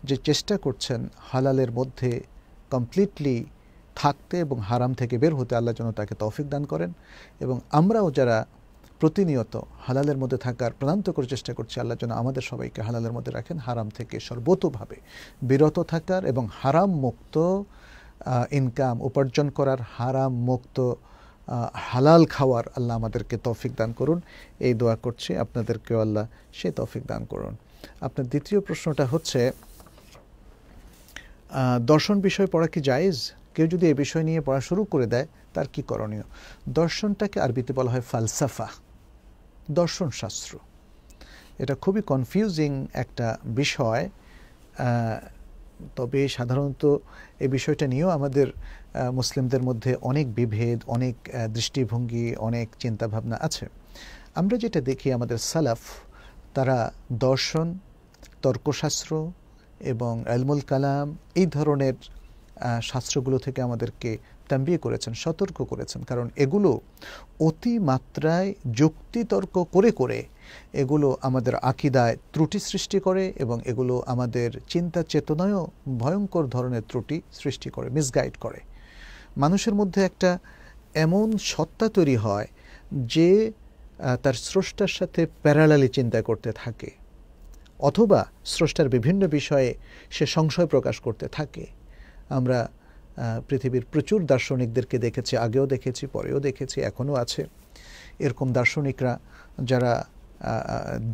যে চেষ্টা করছেন হালালের মধ্যে কমপ্লিটলি থাকতে এবং হারাম থেকে বের হতে আল্লাহ যেন তাকে তৌফিক দান করেন এবং আমরাও যারা প্রতিনিয়ত হালালের মধ্যে থাকার করে চেষ্টা করছি আল্লাহ যেন আমাদের সবাইকে হালালের মধ্যে রাখেন হারাম থেকে সর্বতভাবে বিরত থাকার এবং হারাম মুক্ত ইনকাম উপার্জন করার হারাম মুক্ত হালাল খাওয়ার আল্লাহ আমাদেরকে তৌফিক দান করুন এই দোয়া করছি আপনাদেরকেও আল্লাহ সে তৌফিক দান করুন আপনার দ্বিতীয় প্রশ্নটা হচ্ছে দর্শন বিষয় পড়া কি জায়েজ কেউ যদি এ বিষয় নিয়ে পড়া শুরু করে দেয় তার কি করণীয় দর্শনটাকে আরবিতে বলা হয় ফালসাফা দর্শন শাস্ত্র এটা খুবই কনফিউজিং একটা বিষয় তবে সাধারণত এই বিষয়টা নিয়েও আমাদের মুসলিমদের মধ্যে অনেক বিভেদ অনেক দৃষ্টিভঙ্গি অনেক চিন্তাভাবনা আছে আমরা যেটা দেখি আমাদের সালাফ তারা দর্শন তর্কশাস্ত্র এবং আলমুল কালাম এই ধরনের শাস্ত্রগুলো থেকে আমাদেরকে তাম্বিয়ে করেছেন সতর্ক করেছেন কারণ এগুলো অতিমাত্রায় যুক্তিতর্ক করে করে এগুলো আমাদের আকিদায় ত্রুটি সৃষ্টি করে এবং এগুলো আমাদের চিন্তা চেতনায়ও ভয়ঙ্কর ধরনের ত্রুটি সৃষ্টি করে মিসগাইড করে মানুষের মধ্যে একটা এমন সত্তা তৈরি হয় যে তার স্রষ্টার সাথে প্যারালালি চিন্তা করতে থাকে অথবা স্রষ্টার বিভিন্ন বিষয়ে সে সংশয় প্রকাশ করতে থাকে আমরা পৃথিবীর প্রচুর দার্শনিকদেরকে দেখেছি আগেও দেখেছি পরেও দেখেছি এখনও আছে এরকম দার্শনিকরা যারা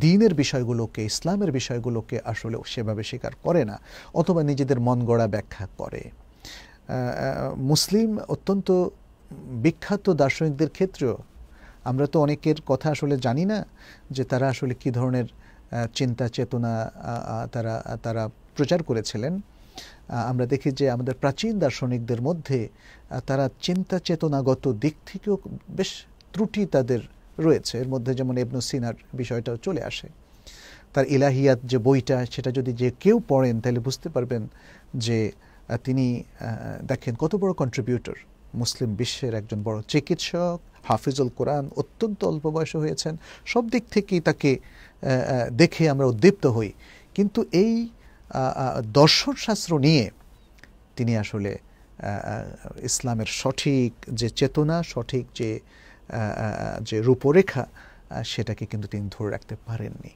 দিনের বিষয়গুলোকে ইসলামের বিষয়গুলোকে আসলে সেভাবে স্বীকার করে না অথবা নিজেদের মন গড়া ব্যাখ্যা করে মুসলিম অত্যন্ত বিখ্যাত দার্শনিকদের ক্ষেত্রেও আমরা তো অনেকের কথা আসলে জানি না যে তারা আসলে কি ধরনের চিন্তা চেতনা তারা তারা প্রচার করেছিলেন আমরা দেখি যে আমাদের প্রাচীন দার্শনিকদের মধ্যে তারা চিন্তা চেতনাগত দিক থেকেও বেশ ত্রুটি তাদের রয়েছে এর মধ্যে যেমন এবনু সিনার বিষয়টাও চলে আসে তার ইলাহিয়াত যে বইটা সেটা যদি যে কেউ পড়েন তাহলে বুঝতে পারবেন যে তিনি দেখেন কত বড় কন্ট্রিবিউটর মুসলিম বিশ্বের একজন বড় চিকিৎসক হাফিজুল কোরআন অত্যন্ত অল্প বয়সে হয়েছেন সব দিক থেকেই তাকে দেখে আমরা উদ্দীপ্ত হই কিন্তু এই দর্শনশাস্ত্র নিয়ে তিনি আসলে ইসলামের সঠিক যে চেতনা সঠিক যে যে রূপরেখা সেটাকে কিন্তু তিনি ধরে রাখতে পারেননি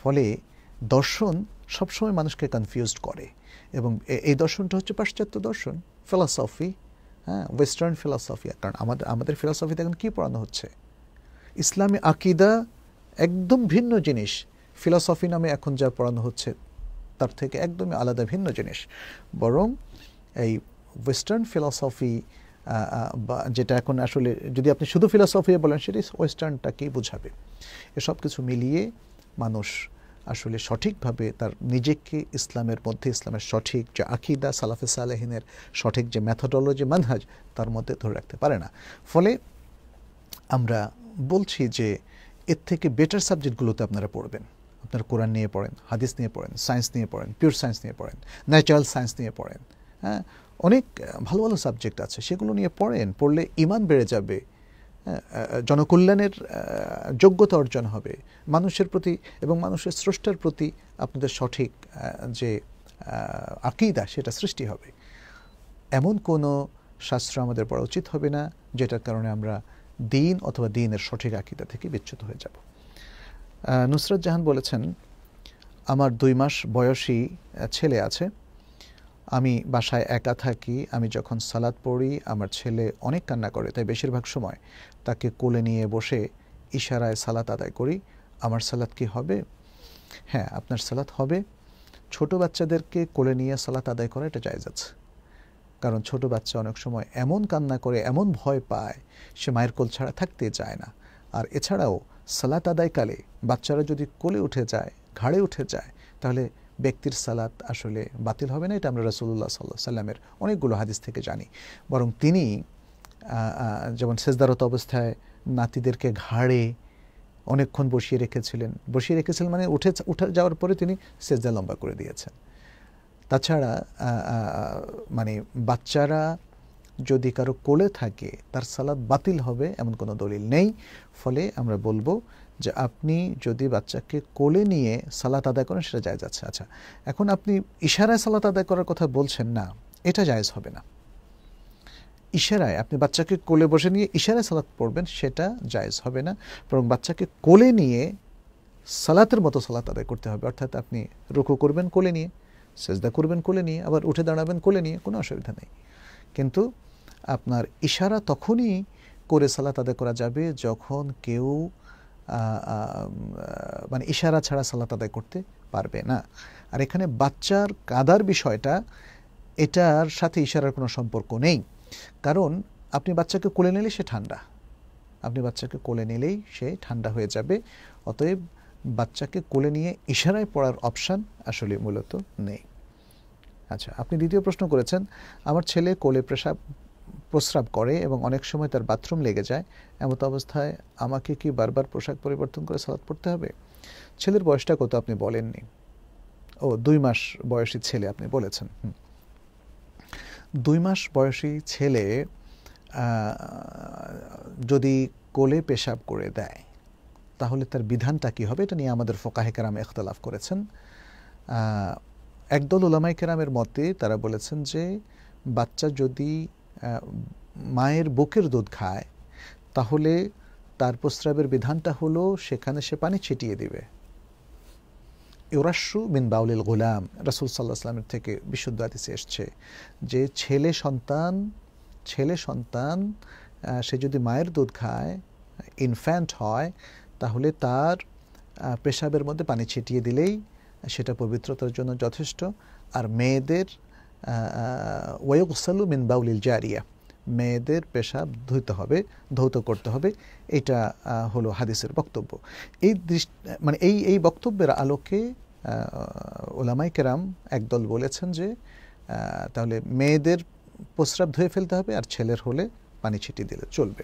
ফলে দর্শন সবসময় মানুষকে কনফিউজড করে এবং এই দর্শনটা হচ্ছে পাশ্চাত্য দর্শন ফিলসফি হ্যাঁ ওয়েস্টার্ন ফিলসফি কারণ আমাদের আমাদের ফিলসফিতে এখন কী পড়ানো হচ্ছে ইসলামী আকিদা একদম ভিন্ন জিনিস ফিলসফি নামে এখন যা পড়ানো হচ্ছে তার থেকে একদমই আলাদা ভিন্ন জিনিস বরং এই ওয়েস্টার্ন ফিলসফি বা যেটা এখন আসলে যদি আপনি শুধু ফিলসফি বলেন সেটি ওয়েস্টার্নটাকেই বোঝাবে এসব কিছু মিলিয়ে মানুষ আসলে সঠিকভাবে তার নিজেকে ইসলামের মধ্যে ইসলামের সঠিক যে আকিদা সালাফে সালেহিনের সঠিক যে ম্যাথোডোলজি মানহাজ তার মধ্যে ধরে রাখতে পারে না ফলে আমরা বলছি যে এর থেকে বেটার সাবজেক্টগুলোতে আপনারা পড়বেন আপনারা কোরআন নিয়ে পড়েন হাদিস নিয়ে পড়েন সায়েন্স নিয়ে পড়েন পিওর সায়েন্স নিয়ে পড়েন ন্যাচারাল সায়েন্স নিয়ে পড়েন হ্যাঁ অনেক ভালো ভালো সাবজেক্ট আছে সেগুলো নিয়ে পড়েন পড়লে ইমান বেড়ে যাবে জনকল্যাণের যোগ্যতা অর্জন হবে মানুষের প্রতি এবং মানুষের স্রষ্টার প্রতি আপনাদের সঠিক যে আকিদা সেটা সৃষ্টি হবে এমন কোনো শাস্ত্র আমাদের পড়া উচিত হবে না যেটার কারণে আমরা দিন অথবা দিনের সঠিক আকিদা থেকে বিচ্যুত হয়ে যাব নুসরত জাহান বলেছেন আমার দুই মাস বয়সী ছেলে আছে আমি বাসায় একা থাকি আমি যখন সালাদ পড়ি আমার ছেলে অনেক কান্না করে তাই বেশিরভাগ সময় তাকে কোলে নিয়ে বসে ইশারায় সালাত আদায় করি আমার সালাদ কি হবে হ্যাঁ আপনার সালাত হবে ছোট বাচ্চাদেরকে কোলে নিয়ে সালাত আদায় করা এটা যায় যাচ্ছে কারণ ছোট বাচ্চা অনেক সময় এমন কান্না করে এমন ভয় পায় সে মায়ের কোল ছাড়া থাকতে চায় না আর এছাড়াও সালাত আদায়কালে বাচ্চারা যদি কোলে উঠে যায় ঘাড়ে উঠে যায় তাহলে ব্যক্তির সালাত আসলে বাতিল হবে না এটা আমরা রসুল্লাহ সাল্লাহ সাল্লামের অনেকগুলো হাদিস থেকে জানি বরং তিনি যেমন সেজদারত অবস্থায় নাতিদেরকে ঘাড়ে অনেকক্ষণ বসিয়ে রেখেছিলেন বসিয়ে রেখেছিলেন মানে উঠে উঠে যাওয়ার পরে তিনি সেজদা লম্বা করে দিয়েছেন তাছাড়া মানে বাচ্চারা যদি কারো কোলে থাকে তার সালাদ বাতিল হবে এমন কোনো দলিল নেই ফলে আমরা বলবো যে আপনি যদি বাচ্চাকে কোলে নিয়ে সালাত আদায় করেন সেটা জায়জ আছে আচ্ছা এখন আপনি ইশারায় সালাত আদায় করার কথা বলছেন না এটা জায়জ হবে না ইশারায় আপনি বাচ্চাকে কোলে বসে নিয়ে ইশারায় সালাত পড়বেন সেটা জায়জ হবে না বরং বাচ্চাকে কোলে নিয়ে সালাতের মতো সালাত আদায় করতে হবে অর্থাৎ আপনি রুখো করবেন কোলে নিয়ে সেজদা করবেন কোলে নিয়ে আবার উঠে দাঁড়াবেন কোলে নিয়ে কোনো অসুবিধা নেই কিন্তু আপনার ইশারা তখনই করে সালাত আদায় করা যাবে যখন কেউ মানে ইশারা ছাড়া সালাত আদায় করতে পারবে না আর এখানে বাচ্চার কাদার বিষয়টা এটার সাথে ইশারার কোনো সম্পর্ক নেই কারণ আপনি বাচ্চাকে কোলে নিলে সে ঠান্ডা আপনি বাচ্চাকে কোলে নিলেই সে ঠান্ডা হয়ে যাবে অতএব বাচ্চাকে কোলে নিয়ে ইশারায় পড়ার অপশান আসলে মূলত নেই আচ্ছা আপনি দ্বিতীয় প্রশ্ন করেছেন আমার ছেলে কোলে প্রসাব প্রস্রাব করে এবং অনেক সময় তার বাথরুম লেগে যায় এমত অবস্থায় আমাকে কি বারবার পোশাক পরিবর্তন করে সালাত পড়তে হবে ছেলের বয়সটা কত আপনি বলেননি ও দুই মাস বয়সী ছেলে আপনি বলেছেন দুই মাস বয়সী ছেলে যদি কোলে পেশাব করে দেয় তাহলে তার বিধানটা কী হবে এটা নিয়ে আমাদের ফোকাহে কেরাম এখতলাফ করেছেন একদল ওলামাই কেরামের মতে তারা বলেছেন যে বাচ্চা যদি মায়ের বুকের দুধ খায় তাহলে তার প্রস্রাবের বিধানটা হলো সেখানে সে পানি ছিটিয়ে দিবে ইউরাশু বিন বাউলিল গোলাম রাসুল সাল্লাহ আসলামের থেকে বিশুদ্ধ আদিসে এসছে যে ছেলে সন্তান ছেলে সন্তান সে যদি মায়ের দুধ খায় ইনফ্যান্ট হয় তাহলে তার পেশাবের মধ্যে পানি ছিটিয়ে দিলেই সেটা পবিত্রতার জন্য যথেষ্ট আর মেয়েদের ওয়ুগসালু মিন বাউলিল জারিয়া মেয়েদের পেশাব ধুইতে হবে ধৌত করতে হবে এটা হলো হাদিসের বক্তব্য এই দৃষ্টি মানে এই এই বক্তব্যের আলোকে ওলামাই কেরাম একদল বলেছেন যে তাহলে মেয়েদের প্রস্রাব ধুয়ে ফেলতে হবে আর ছেলের হলে পানি ছিটি দিলে চলবে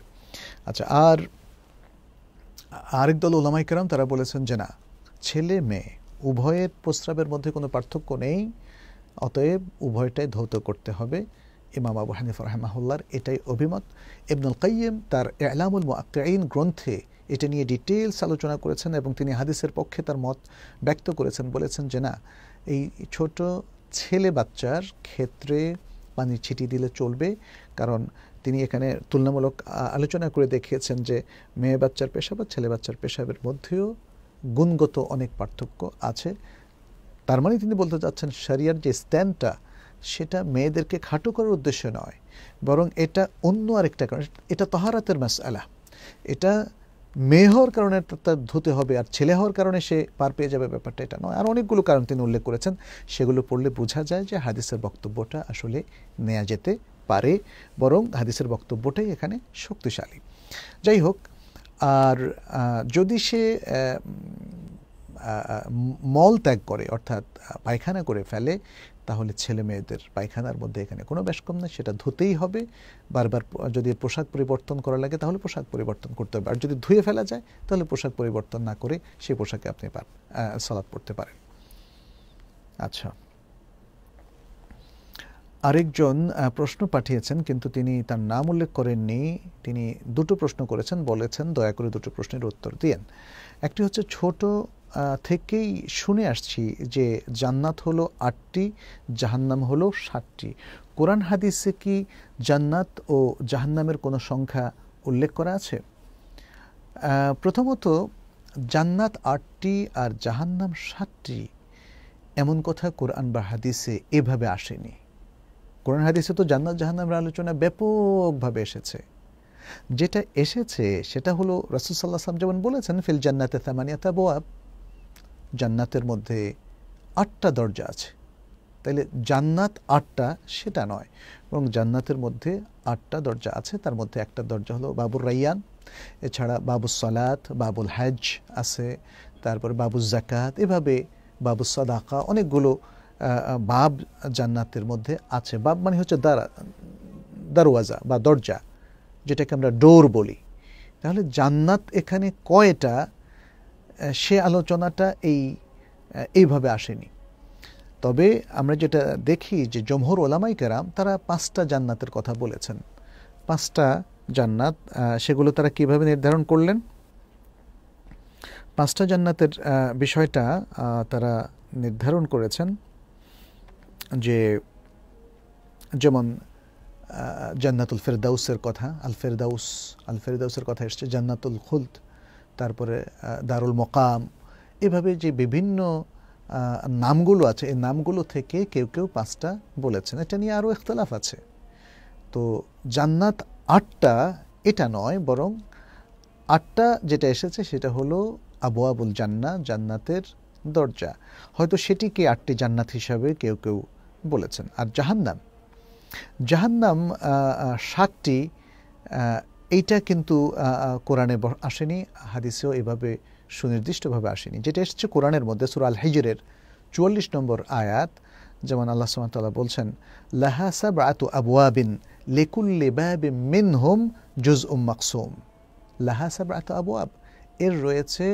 আচ্ছা আর আরেক দল ওলামাই কেরাম তারা বলেছেন যে না ছেলে মেয়ে উভয়ের প্রস্রাবের মধ্যে কোনো পার্থক্য নেই অতএব উভয়টাই ধৌত করতে হবে ইমাম আবু হানিফ রহমাহুল্লার এটাই অভিমত ইবনুল কাইম তার এলামুল মুআইন গ্রন্থে এটা নিয়ে ডিটেলস আলোচনা করেছেন এবং তিনি হাদিসের পক্ষে তার মত ব্যক্ত করেছেন বলেছেন যে না এই ছোট ছেলে বাচ্চার ক্ষেত্রে পানি ছিটি দিলে চলবে কারণ তিনি এখানে তুলনামূলক আলোচনা করে দেখিয়েছেন যে মেয়ে বাচ্চার পেশাব ছেলে বাচ্চার পেশাবের মধ্যেও গুণগত অনেক পার্থক্য আছে তার মানে তিনি বলতে চাচ্ছেন শরিয়ার যে স্ট্যান্ডটা সেটা মেয়েদেরকে খাটো করার উদ্দেশ্য নয় বরং এটা অন্য আরেকটা কারণ এটা তহারাতের মাস আলা এটা মেয়ে হওয়ার কারণে তার ধুতে হবে আর ছেলে হওয়ার কারণে সে পার পেয়ে যাবে ব্যাপারটা এটা নয় আর অনেকগুলো কারণ তিনি উল্লেখ করেছেন সেগুলো পড়লে বোঝা যায় যে হাদিসের বক্তব্যটা আসলে নেওয়া যেতে পারে বরং হাদিসের বক্তব্যটাই এখানে শক্তিশালী যাই হোক আর যদি সে মল ত্যাগ করে অর্থাৎ পায়খানা করে ফেলে তাহলে ছেলে মেয়েদের পায়খানার মধ্যে এখানে কোনো ব্যাসকম নেই সেটা ধুতেই হবে বারবার যদি পোশাক পরিবর্তন করা লাগে তাহলে পোশাক পরিবর্তন করতে হবে আর যদি ধুয়ে ফেলা যায় তাহলে পোশাক পরিবর্তন না করে সেই পোশাকে আপনি সলাপ পড়তে পারেন আচ্ছা আরেকজন প্রশ্ন পাঠিয়েছেন কিন্তু তিনি তার নাম উল্লেখ করেননি তিনি দুটো প্রশ্ন করেছেন বলেছেন দয়া করে দুটো প্রশ্নের উত্তর দিয়েন একটি হচ্ছে ছোট থেকেই শুনে আসছি যে জান্নাত হলো আটটি জাহান্নাম হলো ষাটটি কোরআন হাদিসে কি জান্নাত ও জাহান্নামের কোনো সংখ্যা উল্লেখ করা আছে প্রথমত জান্নাত আটটি আর জাহান্নাম সাতটি এমন কথা কোরআন বা হাদিসে এভাবে আসেনি কোরআন হাদিসে তো জান্নাত জাহান্নামের আলোচনা ব্যাপকভাবে এসেছে যেটা এসেছে সেটা হলো রাসুলসাল্লাহ সাল্লাম যেমন বলেছেন ফিল জান্নাতে তামানিয়াতা বোয়াব জান্নাতের মধ্যে আটটা দরজা আছে তাইলে জান্নাত আটটা সেটা নয় এবং জান্নাতের মধ্যে আটটা দরজা আছে তার মধ্যে একটা দরজা হলো বাবুর রাইয়ান এছাড়া বাবু সলাত বাবুল হাজ আছে তারপরে বাবু জাকাত এভাবে বাবু সাদাকা অনেকগুলো বাব জান্নাতের মধ্যে আছে বাব মানে হচ্ছে দারা দারওয়াজা বা দরজা যেটাকে আমরা ডোর বলি তাহলে জান্নাত এখানে কয়টা সে আলোচনাটা এই এইভাবে আসেনি তবে আমরা যেটা দেখি যে জমহর ওলামাই কেরাম তারা পাঁচটা জান্নাতের কথা বলেছেন পাঁচটা জান্নাত সেগুলো তারা কিভাবে নির্ধারণ করলেন পাঁচটা জান্নাতের বিষয়টা তারা নির্ধারণ করেছেন যে যেমন জান্নাতুল ফেরদাউসের কথা আল ফেরদাউস আল ফেরদাউসের কথা এসছে জান্নাতুল খুলদ তারপরে দারুল মকাম এভাবে যে বিভিন্ন নামগুলো আছে এই নামগুলো থেকে কেউ কেউ পাঁচটা বলেছেন এটা নিয়ে আরও ইখতলাফ আছে তো জান্নাত আটটা এটা নয় বরং আটটা যেটা এসেছে সেটা হলো আবু আবুল জান্না জান্নাতের দরজা হয়তো সেটিকে আটটি জান্নাত হিসাবে কেউ কেউ বলেছেন আর জাহান্নাম জাহান্নাম সাতটি এইটা কিন্তু কোরআনে আসেনি হাদিসেও এভাবে সুনির্দিষ্টভাবে আসেনি যেটা এসেছে কোরআনের মধ্যে সুরাল হেজরের চুয়াল্লিশ নম্বর আয়াত যেমন আল্লাহ সামতাল্লাহ বলছেন লাহা সাব আতু আবুয়াবিন লেকুল্লে বাবে মিন হোম জুজ উম মাকসুম লাহা সাব আতু আবুয়াব এর রয়েছে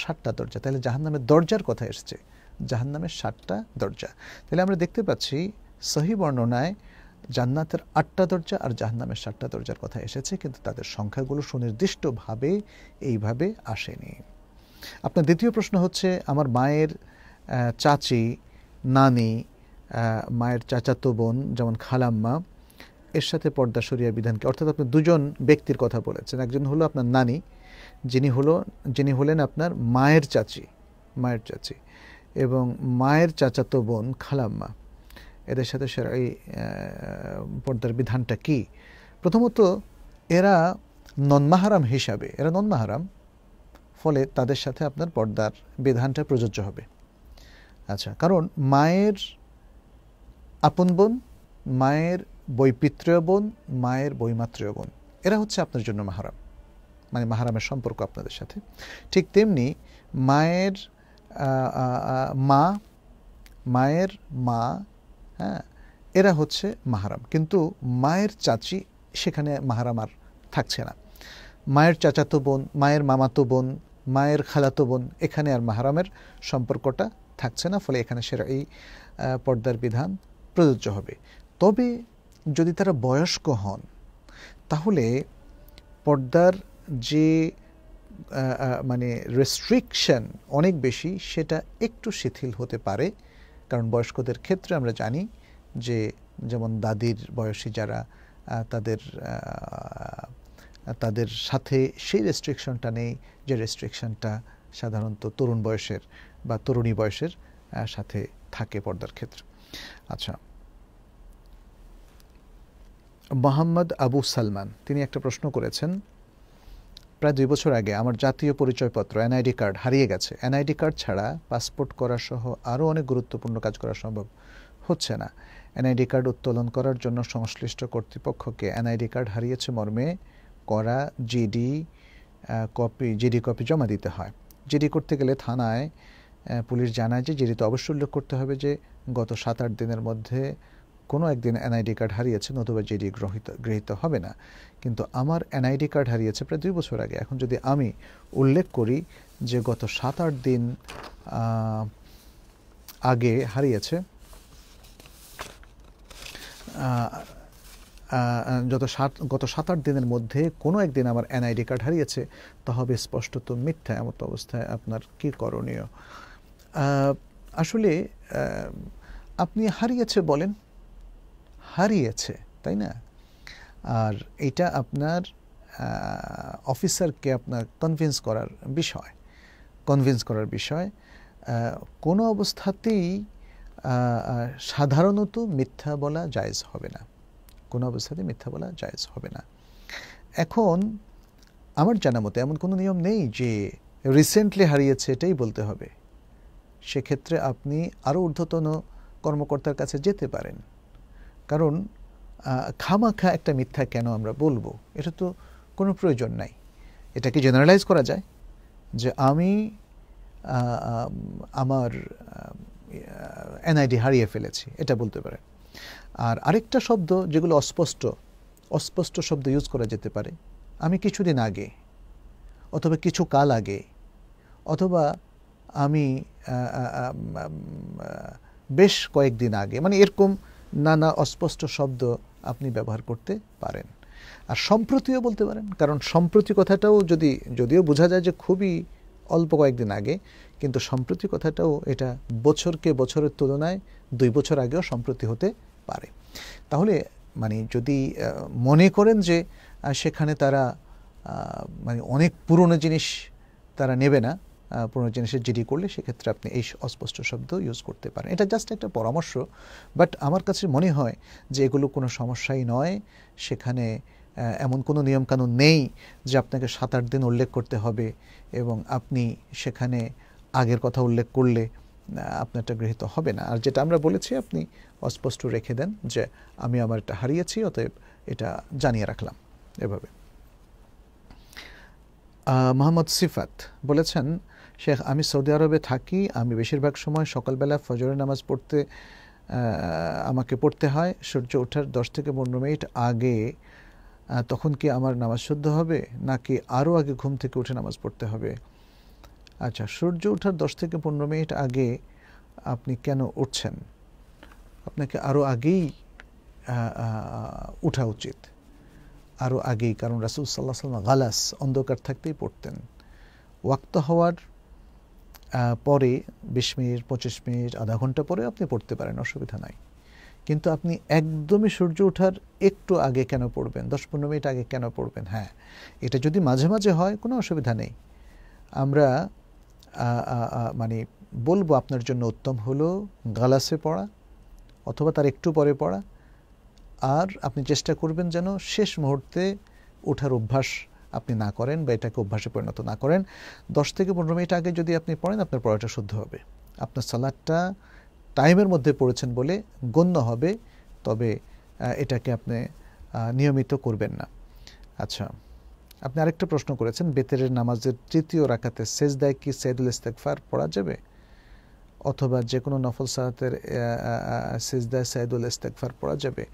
ষাটটা দরজা তাহলে জাহান্নামের দরজার কথা এসেছে জাহান্নামের ষাটটা দরজা তাহলে আমরা দেখতে পাচ্ছি সহি বর্ণনায় জান্নাতের আটটা দরজা আর জাহান্নামের সাতটা দরজার কথা এসেছে কিন্তু তাদের সংখ্যাগুলো সুনির্দিষ্টভাবে এইভাবে আসেনি আপনার দ্বিতীয় প্রশ্ন হচ্ছে আমার মায়ের চাচি নানি মায়ের চাচাতো বোন যেমন খালাম্মা এর সাথে পর্দা সরিয়া বিধানকে অর্থাৎ আপনি দুজন ব্যক্তির কথা বলেছেন একজন হলো আপনার নানি যিনি হলো যিনি হলেন আপনার মায়ের চাচি মায়ের চাচি এবং মায়ের চাচাতো বোন খালাম্মা এদের সাথে এই পর্দার বিধানটা কি প্রথমত এরা ননমাহারাম হিসাবে এরা ননমাহারাম ফলে তাদের সাথে আপনার পর্দার বিধানটা প্রযোজ্য হবে আচ্ছা কারণ মায়ের আপন বোন মায়ের বৈপিত্রীয় বোন মায়ের বৈমাত্রীয় বোন এরা হচ্ছে আপনার জন্য মাহারাম মানে মাহারামের সম্পর্ক আপনাদের সাথে ঠিক তেমনি মায়ের মা মায়ের মা হ্যাঁ এরা হচ্ছে মাহারাম কিন্তু মায়ের চাচি সেখানে মাহারাম আর থাকছে না মায়ের চাচাতো বোন মায়ের মামাতো বোন মায়ের খালাতো বোন এখানে আর মাহারামের সম্পর্কটা থাকছে না ফলে এখানে সেরা এই পর্দার বিধান প্রযোজ্য হবে তবে যদি তারা বয়স্ক হন তাহলে পর্দার যে মানে রেস্ট্রিকশন অনেক বেশি সেটা একটু শিথিল হতে পারে কারণ বয়স্কদের ক্ষেত্রে আমরা জানি যে যেমন দাদির বয়সী যারা তাদের তাদের সাথে সেই রেস্ট্রিকশনটা নেই যে রেস্ট্রিকশনটা সাধারণত তরুণ বয়সের বা তরুণী বয়সের সাথে থাকে পর্দার ক্ষেত্রে আচ্ছা মোহাম্মদ আবু সালমান তিনি একটা প্রশ্ন করেছেন প্রায় দুই বছর আগে আমার জাতীয় পরিচয়পত্র এনআইডি কার্ড হারিয়ে গেছে এনআইডি কার্ড ছাড়া পাসপোর্ট করা সহ আরও অনেক গুরুত্বপূর্ণ কাজ করা সম্ভব হচ্ছে না এনআইডি কার্ড উত্তোলন করার জন্য সংশ্লিষ্ট কর্তৃপক্ষকে এনআইডি কার্ড হারিয়েছে মর্মে করা জিডি কপি জিডি কপি জমা দিতে হয় জিডি করতে গেলে থানায় পুলিশ জানায় যে জিডিতে অবশ্যই উল্লেখ করতে হবে যে গত সাত আট দিনের মধ্যে কোনো একদিন এনআইডি কার্ড হারিয়েছে নতুবা জেডি গ্রহিত গৃহীত হবে না কিন্তু আমার এনআইডি কার্ড হারিয়েছে প্রায় দুই বছর আগে এখন যদি আমি উল্লেখ করি যে গত সাত আট দিন আগে হারিয়েছে যত সাত গত সাত আট দিনের মধ্যে কোনো একদিন আমার এনআইডি কার্ড হারিয়েছে তা হবে স্পষ্টত মিথ্যা এমন অবস্থায় আপনার কি করণীয় আসলে আপনি হারিয়েছে বলেন হারিয়েছে তাই না আর এটা আপনার অফিসারকে আপনার কনভিন্স করার বিষয় কনভিন্স করার বিষয় কোনো অবস্থাতেই সাধারণত মিথ্যা বলা জায়জ হবে না কোনো অবস্থাতে মিথ্যা বলা জায়জ হবে না এখন আমার জানা মতে এমন কোনো নিয়ম নেই যে রিসেন্টলি হারিয়েছে এটাই বলতে হবে সেক্ষেত্রে আপনি আরও ঊর্ধ্বতন কর্মকর্তার কাছে যেতে পারেন কারণ খামাখা একটা মিথ্যা কেন আমরা বলবো এটা তো কোনো প্রয়োজন নাই এটাকে জেনারেলাইজ করা যায় যে আমি আমার এনআইডি হারিয়ে ফেলেছি এটা বলতে পারে আর আরেকটা শব্দ যেগুলো অস্পষ্ট অস্পষ্ট শব্দ ইউজ করা যেতে পারে আমি কিছুদিন আগে অথবা কিছু কাল আগে অথবা আমি বেশ কয়েকদিন আগে মানে এরকম নানা অস্পষ্ট শব্দ আপনি ব্যবহার করতে পারেন আর সম্প্রতিও বলতে পারেন কারণ সম্প্রতি কথাটাও যদি যদিও বোঝা যায় যে খুবই অল্প কয়েকদিন আগে কিন্তু সম্প্রতি কথাটাও এটা বছরকে বছরের তুলনায় দুই বছর আগেও সম্প্রতি হতে পারে তাহলে মানে যদি মনে করেন যে সেখানে তারা মানে অনেক পুরনো জিনিস তারা নেবে না পুরনো জিনিসের জিডি করলে সেক্ষেত্রে আপনি এই অস্পষ্ট শব্দ ইউজ করতে পারেন এটা জাস্ট একটা পরামর্শ বাট আমার কাছে মনে হয় যে এগুলো কোনো সমস্যাই নয় সেখানে এমন কোনো নিয়মকানুন নেই যে আপনাকে সাত আট দিন উল্লেখ করতে হবে এবং আপনি সেখানে আগের কথা উল্লেখ করলে আপনারটা গৃহীত হবে না আর যেটা আমরা বলেছি আপনি অস্পষ্ট রেখে দেন যে আমি আমার এটা হারিয়েছি অতএব এটা জানিয়ে রাখলাম এভাবে মোহাম্মদ সিফাত বলেছেন শেখ আমি সৌদি আরবে থাকি আমি বেশিরভাগ সময় সকালবেলা ফজরের নামাজ পড়তে আমাকে পড়তে হয় সূর্য ওঠার দশ থেকে পনেরো মিনিট আগে তখন কি আমার নামাজ শুদ্ধ হবে নাকি আরও আগে ঘুম থেকে উঠে নামাজ পড়তে হবে আচ্ছা সূর্য ওঠার দশ থেকে পনেরো মিনিট আগে আপনি কেন উঠছেন আপনাকে আরও আগেই উঠা উচিত আরও আগেই কারণ রাসুল সাল্লাহ সাল্লাম গালাস অন্ধকার থাকতেই পড়তেন ওয়াক্ত হওয়ার পরে বিশ মিনিট পঁচিশ মিনিট আধা ঘন্টা পরে আপনি পড়তে পারেন অসুবিধা নাই কিন্তু আপনি একদমই সূর্য ওঠার একটু আগে কেন পড়বেন দশ পনেরো মিনিট আগে কেন পড়বেন হ্যাঁ এটা যদি মাঝে মাঝে হয় কোনো অসুবিধা নেই আমরা মানে বলবো আপনার জন্য উত্তম হলো গালাসে পড়া অথবা তার একটু পরে পড়া আর আপনি চেষ্টা করবেন যেন শেষ মুহূর্তে ওঠার অভ্যাস আপনি না করেন বা এটাকে অভ্যাসে পরিণত না করেন দশ থেকে পনেরো মিনিট আগে যদি আপনি পড়েন আপনার পড়াটা শুদ্ধ হবে আপনার সালাদটা টাইমের মধ্যে পড়েছেন বলে গণ্য হবে তবে এটাকে আপনি নিয়মিত করবেন না আচ্ছা আপনি আরেকটা প্রশ্ন করেছেন বেতেরের নামাজের তৃতীয় রাখাতে সেজ দেয় কি সেদুল ইস্তেকফার পড়া যাবে অথবা যে কোনো নফল সাহাতের সেজদায় সাইদুল ইস্তেকফার পড়া যাবে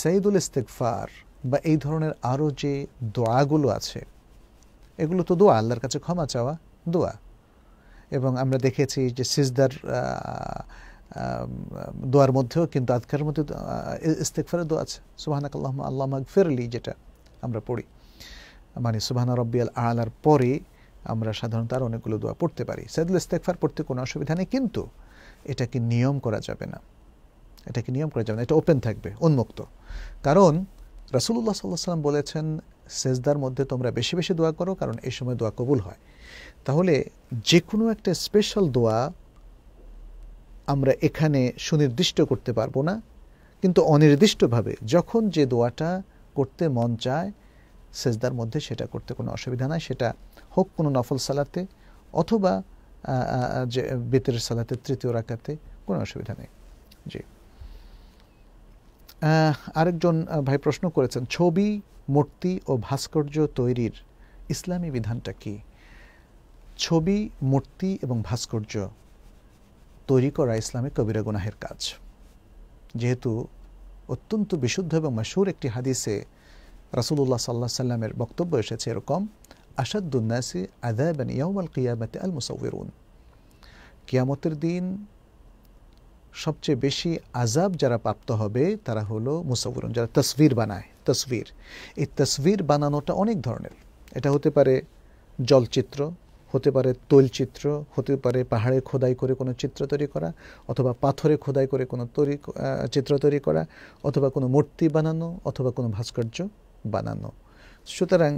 সাইদুল ইস্তেকফার বা এই ধরনের আরও যে দোয়াগুলো আছে এগুলো তো দোয়া আল্লাহর কাছে ক্ষমা চাওয়া দোয়া এবং আমরা দেখেছি যে সিজদার দোয়ার মধ্যেও কিন্তু আজকের মধ্যে ইস্তেকফারের দোয়া আছে সুবাহানাক আল্লাহ আল্লাহ ফেরলি যেটা আমরা পড়ি মানে সুবাহানা রব্বিয়াল আলার পরে আমরা সাধারণত আর অনেকগুলো দোয়া পড়তে পারি সেদুল ইস্তেকফার পড়তে কোনো অসুবিধা নেই কিন্তু এটাকে নিয়ম করা যাবে না এটাকে নিয়ম করা যাবে না এটা ওপেন থাকবে উন্মুক্ত কারণ রাসুল্লাহ সাল্লাহ সাল্লাম বলেছেন সেজদার মধ্যে তোমরা বেশি বেশি দোয়া করো কারণ এই সময় দোয়া কবুল হয় তাহলে যে কোনো একটা স্পেশাল দোয়া আমরা এখানে সুনির্দিষ্ট করতে পারবো না কিন্তু অনির্দিষ্টভাবে যখন যে দোয়াটা করতে মন চায় সেজদার মধ্যে সেটা করতে কোনো অসুবিধা নাই সেটা হোক কোনো নফল সালাতে অথবা যে বেতের সালাতে তৃতীয় রাখাতে কোনো অসুবিধা নেই জি আরেকজন ভাই প্রশ্ন করেছেন ছবি মূর্তি ও ভাস্কর্য তৈরির ইসলামী বিধানটা কি ছবি মূর্তি এবং ভাস্কর্য তৈরি করা ইসলামে কবিরা গুনাহের কাজ যেহেতু অত্যন্ত বিশুদ্ধ এবং মশুর একটি হাদিসে রাসুলুল্লাহ সাল্লাহ সাল্লামের বক্তব্য এসেছে এরকম আসাদুন্নাসি আদাবান ইয়াউমাল কিয়ামতে আল মুসাউরুন কিয়ামতের দিন সবচেয়ে বেশি আজাব যারা প্রাপ্ত হবে তারা হলো মুসাউরন যারা তসবির বানায় তসবির এই তসবির বানানোটা অনেক ধরনের এটা হতে পারে জলচিত্র হতে পারে তৈলচিত্র হতে পারে পাহাড়ে খোদাই করে কোনো চিত্র তৈরি করা অথবা পাথরে খোদাই করে কোনো তৈরি চিত্র তৈরি করা অথবা কোনো মূর্তি বানানো অথবা কোনো ভাস্কর্য বানানো সুতরাং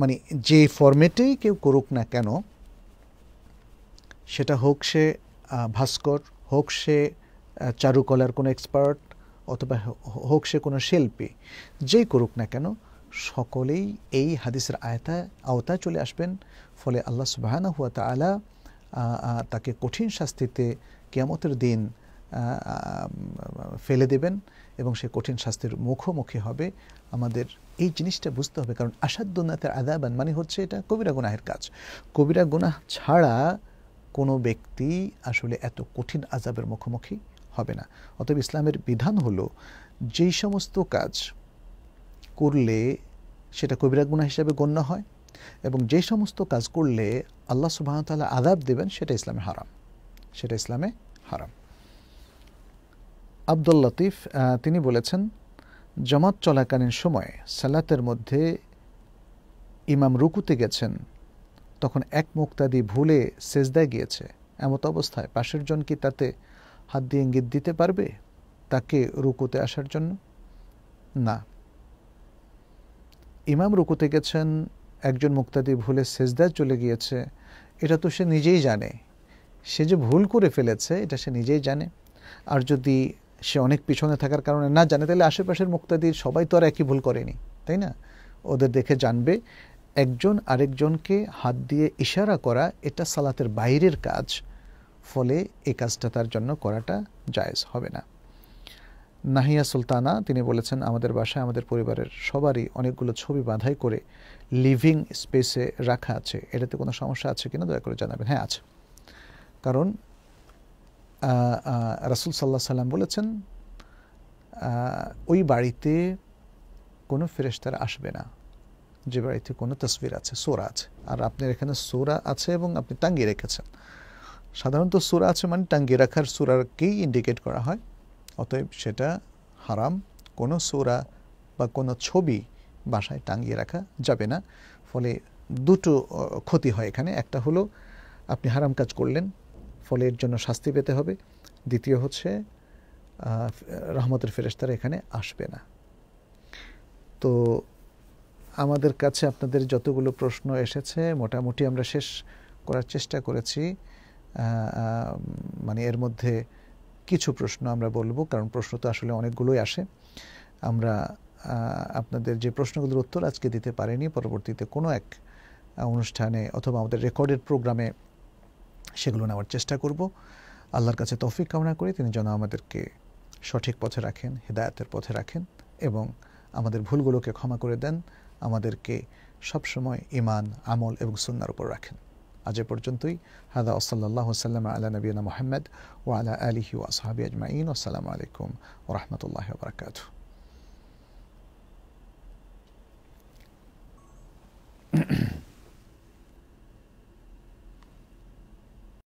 মানে যে ফর্মেটেই কেউ করুক না কেন সেটা হোক সে ভাস্কর হোক সে চারুকলার কোনো এক্সপার্ট অথবা হোক সে কোনো শিল্পী যেই করুক না কেন সকলেই এই হাদিসের আয়তা আওতায় চলে আসবেন ফলে আল্লাহ সুবাহানা হুয়া তালা তাকে কঠিন শাস্তিতে কেয়ামতের দিন ফেলে দেবেন এবং সে কঠিন শাস্তির মুখোমুখি হবে আমাদের এই জিনিসটা বুঝতে হবে কারণ আসাদ্দনাথের আদাবান মানে হচ্ছে এটা কবিরা গুনাহের কাজ কবিরা গুনাহ ছাড়া কোনো ব্যক্তি আসলে এত কঠিন আজাবের মুখোমুখি হবে না অতএব ইসলামের বিধান হলো যেই সমস্ত কাজ করলে সেটা কবিরা গুণা হিসাবে গণ্য হয় এবং যে সমস্ত কাজ করলে আল্লাহ সুবাহতাল্লাহ আদাব দেবেন সেটা ইসলামে হারাম সেটা ইসলামে হারাম আব্দুল লতিফ তিনি বলেছেন জমাত চলাকালীন সময়ে সালাতের মধ্যে ইমাম রুকুতে গেছেন তখন এক মুক্তাদি ভুলে সেজদায় গিয়েছে এমত অবস্থায় পাশের জন কি তাতে হাত দিয়ে ইঙ্গিত দিতে পারবে তাকে রুকুতে আসার জন্য না ইমাম রুকুতে গেছেন একজন মুক্তাদি ভুলে সেজদায় চলে গিয়েছে এটা তো সে নিজেই জানে সে যে ভুল করে ফেলেছে এটা সে নিজেই জানে আর যদি সে অনেক পিছনে থাকার কারণে না জানে তাহলে আশেপাশের মুক্তাদির সবাই তো আর একই ভুল করেনি তাই না ওদের দেখে জানবে একজন আরেকজনকে হাত দিয়ে ইশারা করা এটা সালাতের বাইরের কাজ ফলে এই কাজটা তার জন্য করাটা জায়েজ হবে না নাহিয়া সুলতানা তিনি বলেছেন আমাদের বাসায় আমাদের পরিবারের সবারই অনেকগুলো ছবি বাঁধাই করে লিভিং স্পেসে রাখা আছে এটাতে কোনো সমস্যা আছে কিনা দয়া করে জানাবেন হ্যাঁ আছে কারণ রাসুল সাল্লাহ সাল্লাম বলেছেন ওই বাড়িতে কোনো ফেরেস্তারা আসবে না যে বাড়িতে কোনো তসবির আছে সোরা আছে আর আপনার এখানে সোরা আছে এবং আপনি টাঙ্গিয়ে রেখেছেন সাধারণত সোরা আছে মানে টাঙ্গিয়ে রাখার সোরাকেই ইন্ডিকেট করা হয় অতএব সেটা হারাম কোনো সোরা বা কোনো ছবি বাসায় টাঙ্গিয়ে রাখা যাবে না ফলে দুটো ক্ষতি হয় এখানে একটা হলো আপনি হারাম কাজ করলেন ফলে এর জন্য শাস্তি পেতে হবে দ্বিতীয় হচ্ছে রহমতের ফেরেস্তারা এখানে আসবে না তো আমাদের কাছে আপনাদের যতগুলো প্রশ্ন এসেছে মোটামুটি আমরা শেষ করার চেষ্টা করেছি মানে এর মধ্যে কিছু প্রশ্ন আমরা বলবো কারণ প্রশ্ন তো আসলে অনেকগুলোই আসে আমরা আপনাদের যে প্রশ্নগুলোর উত্তর আজকে দিতে পারিনি পরবর্তীতে কোনো এক অনুষ্ঠানে অথবা আমাদের রেকর্ডেড প্রোগ্রামে সেগুলো নেওয়ার চেষ্টা করব আল্লাহর কাছে তৌফিক কামনা করি তিনি যেন আমাদেরকে সঠিক পথে রাখেন হেদায়তের পথে রাখেন এবং আমাদের ভুলগুলোকে ক্ষমা করে দেন আমাদেরকে সবসময় ইমান আমল এবং সুন্নার উপর রাখেন আজ এ পর্যন্তই হাদা ওসল্লাহ সাল্লাম আলা নবীনা মোহাম্মদ ও আলা আলিহি ও আসহাবি আজমাইন আসসালামু আলাইকুম ও রহমতুল্লাহ বরকাত mm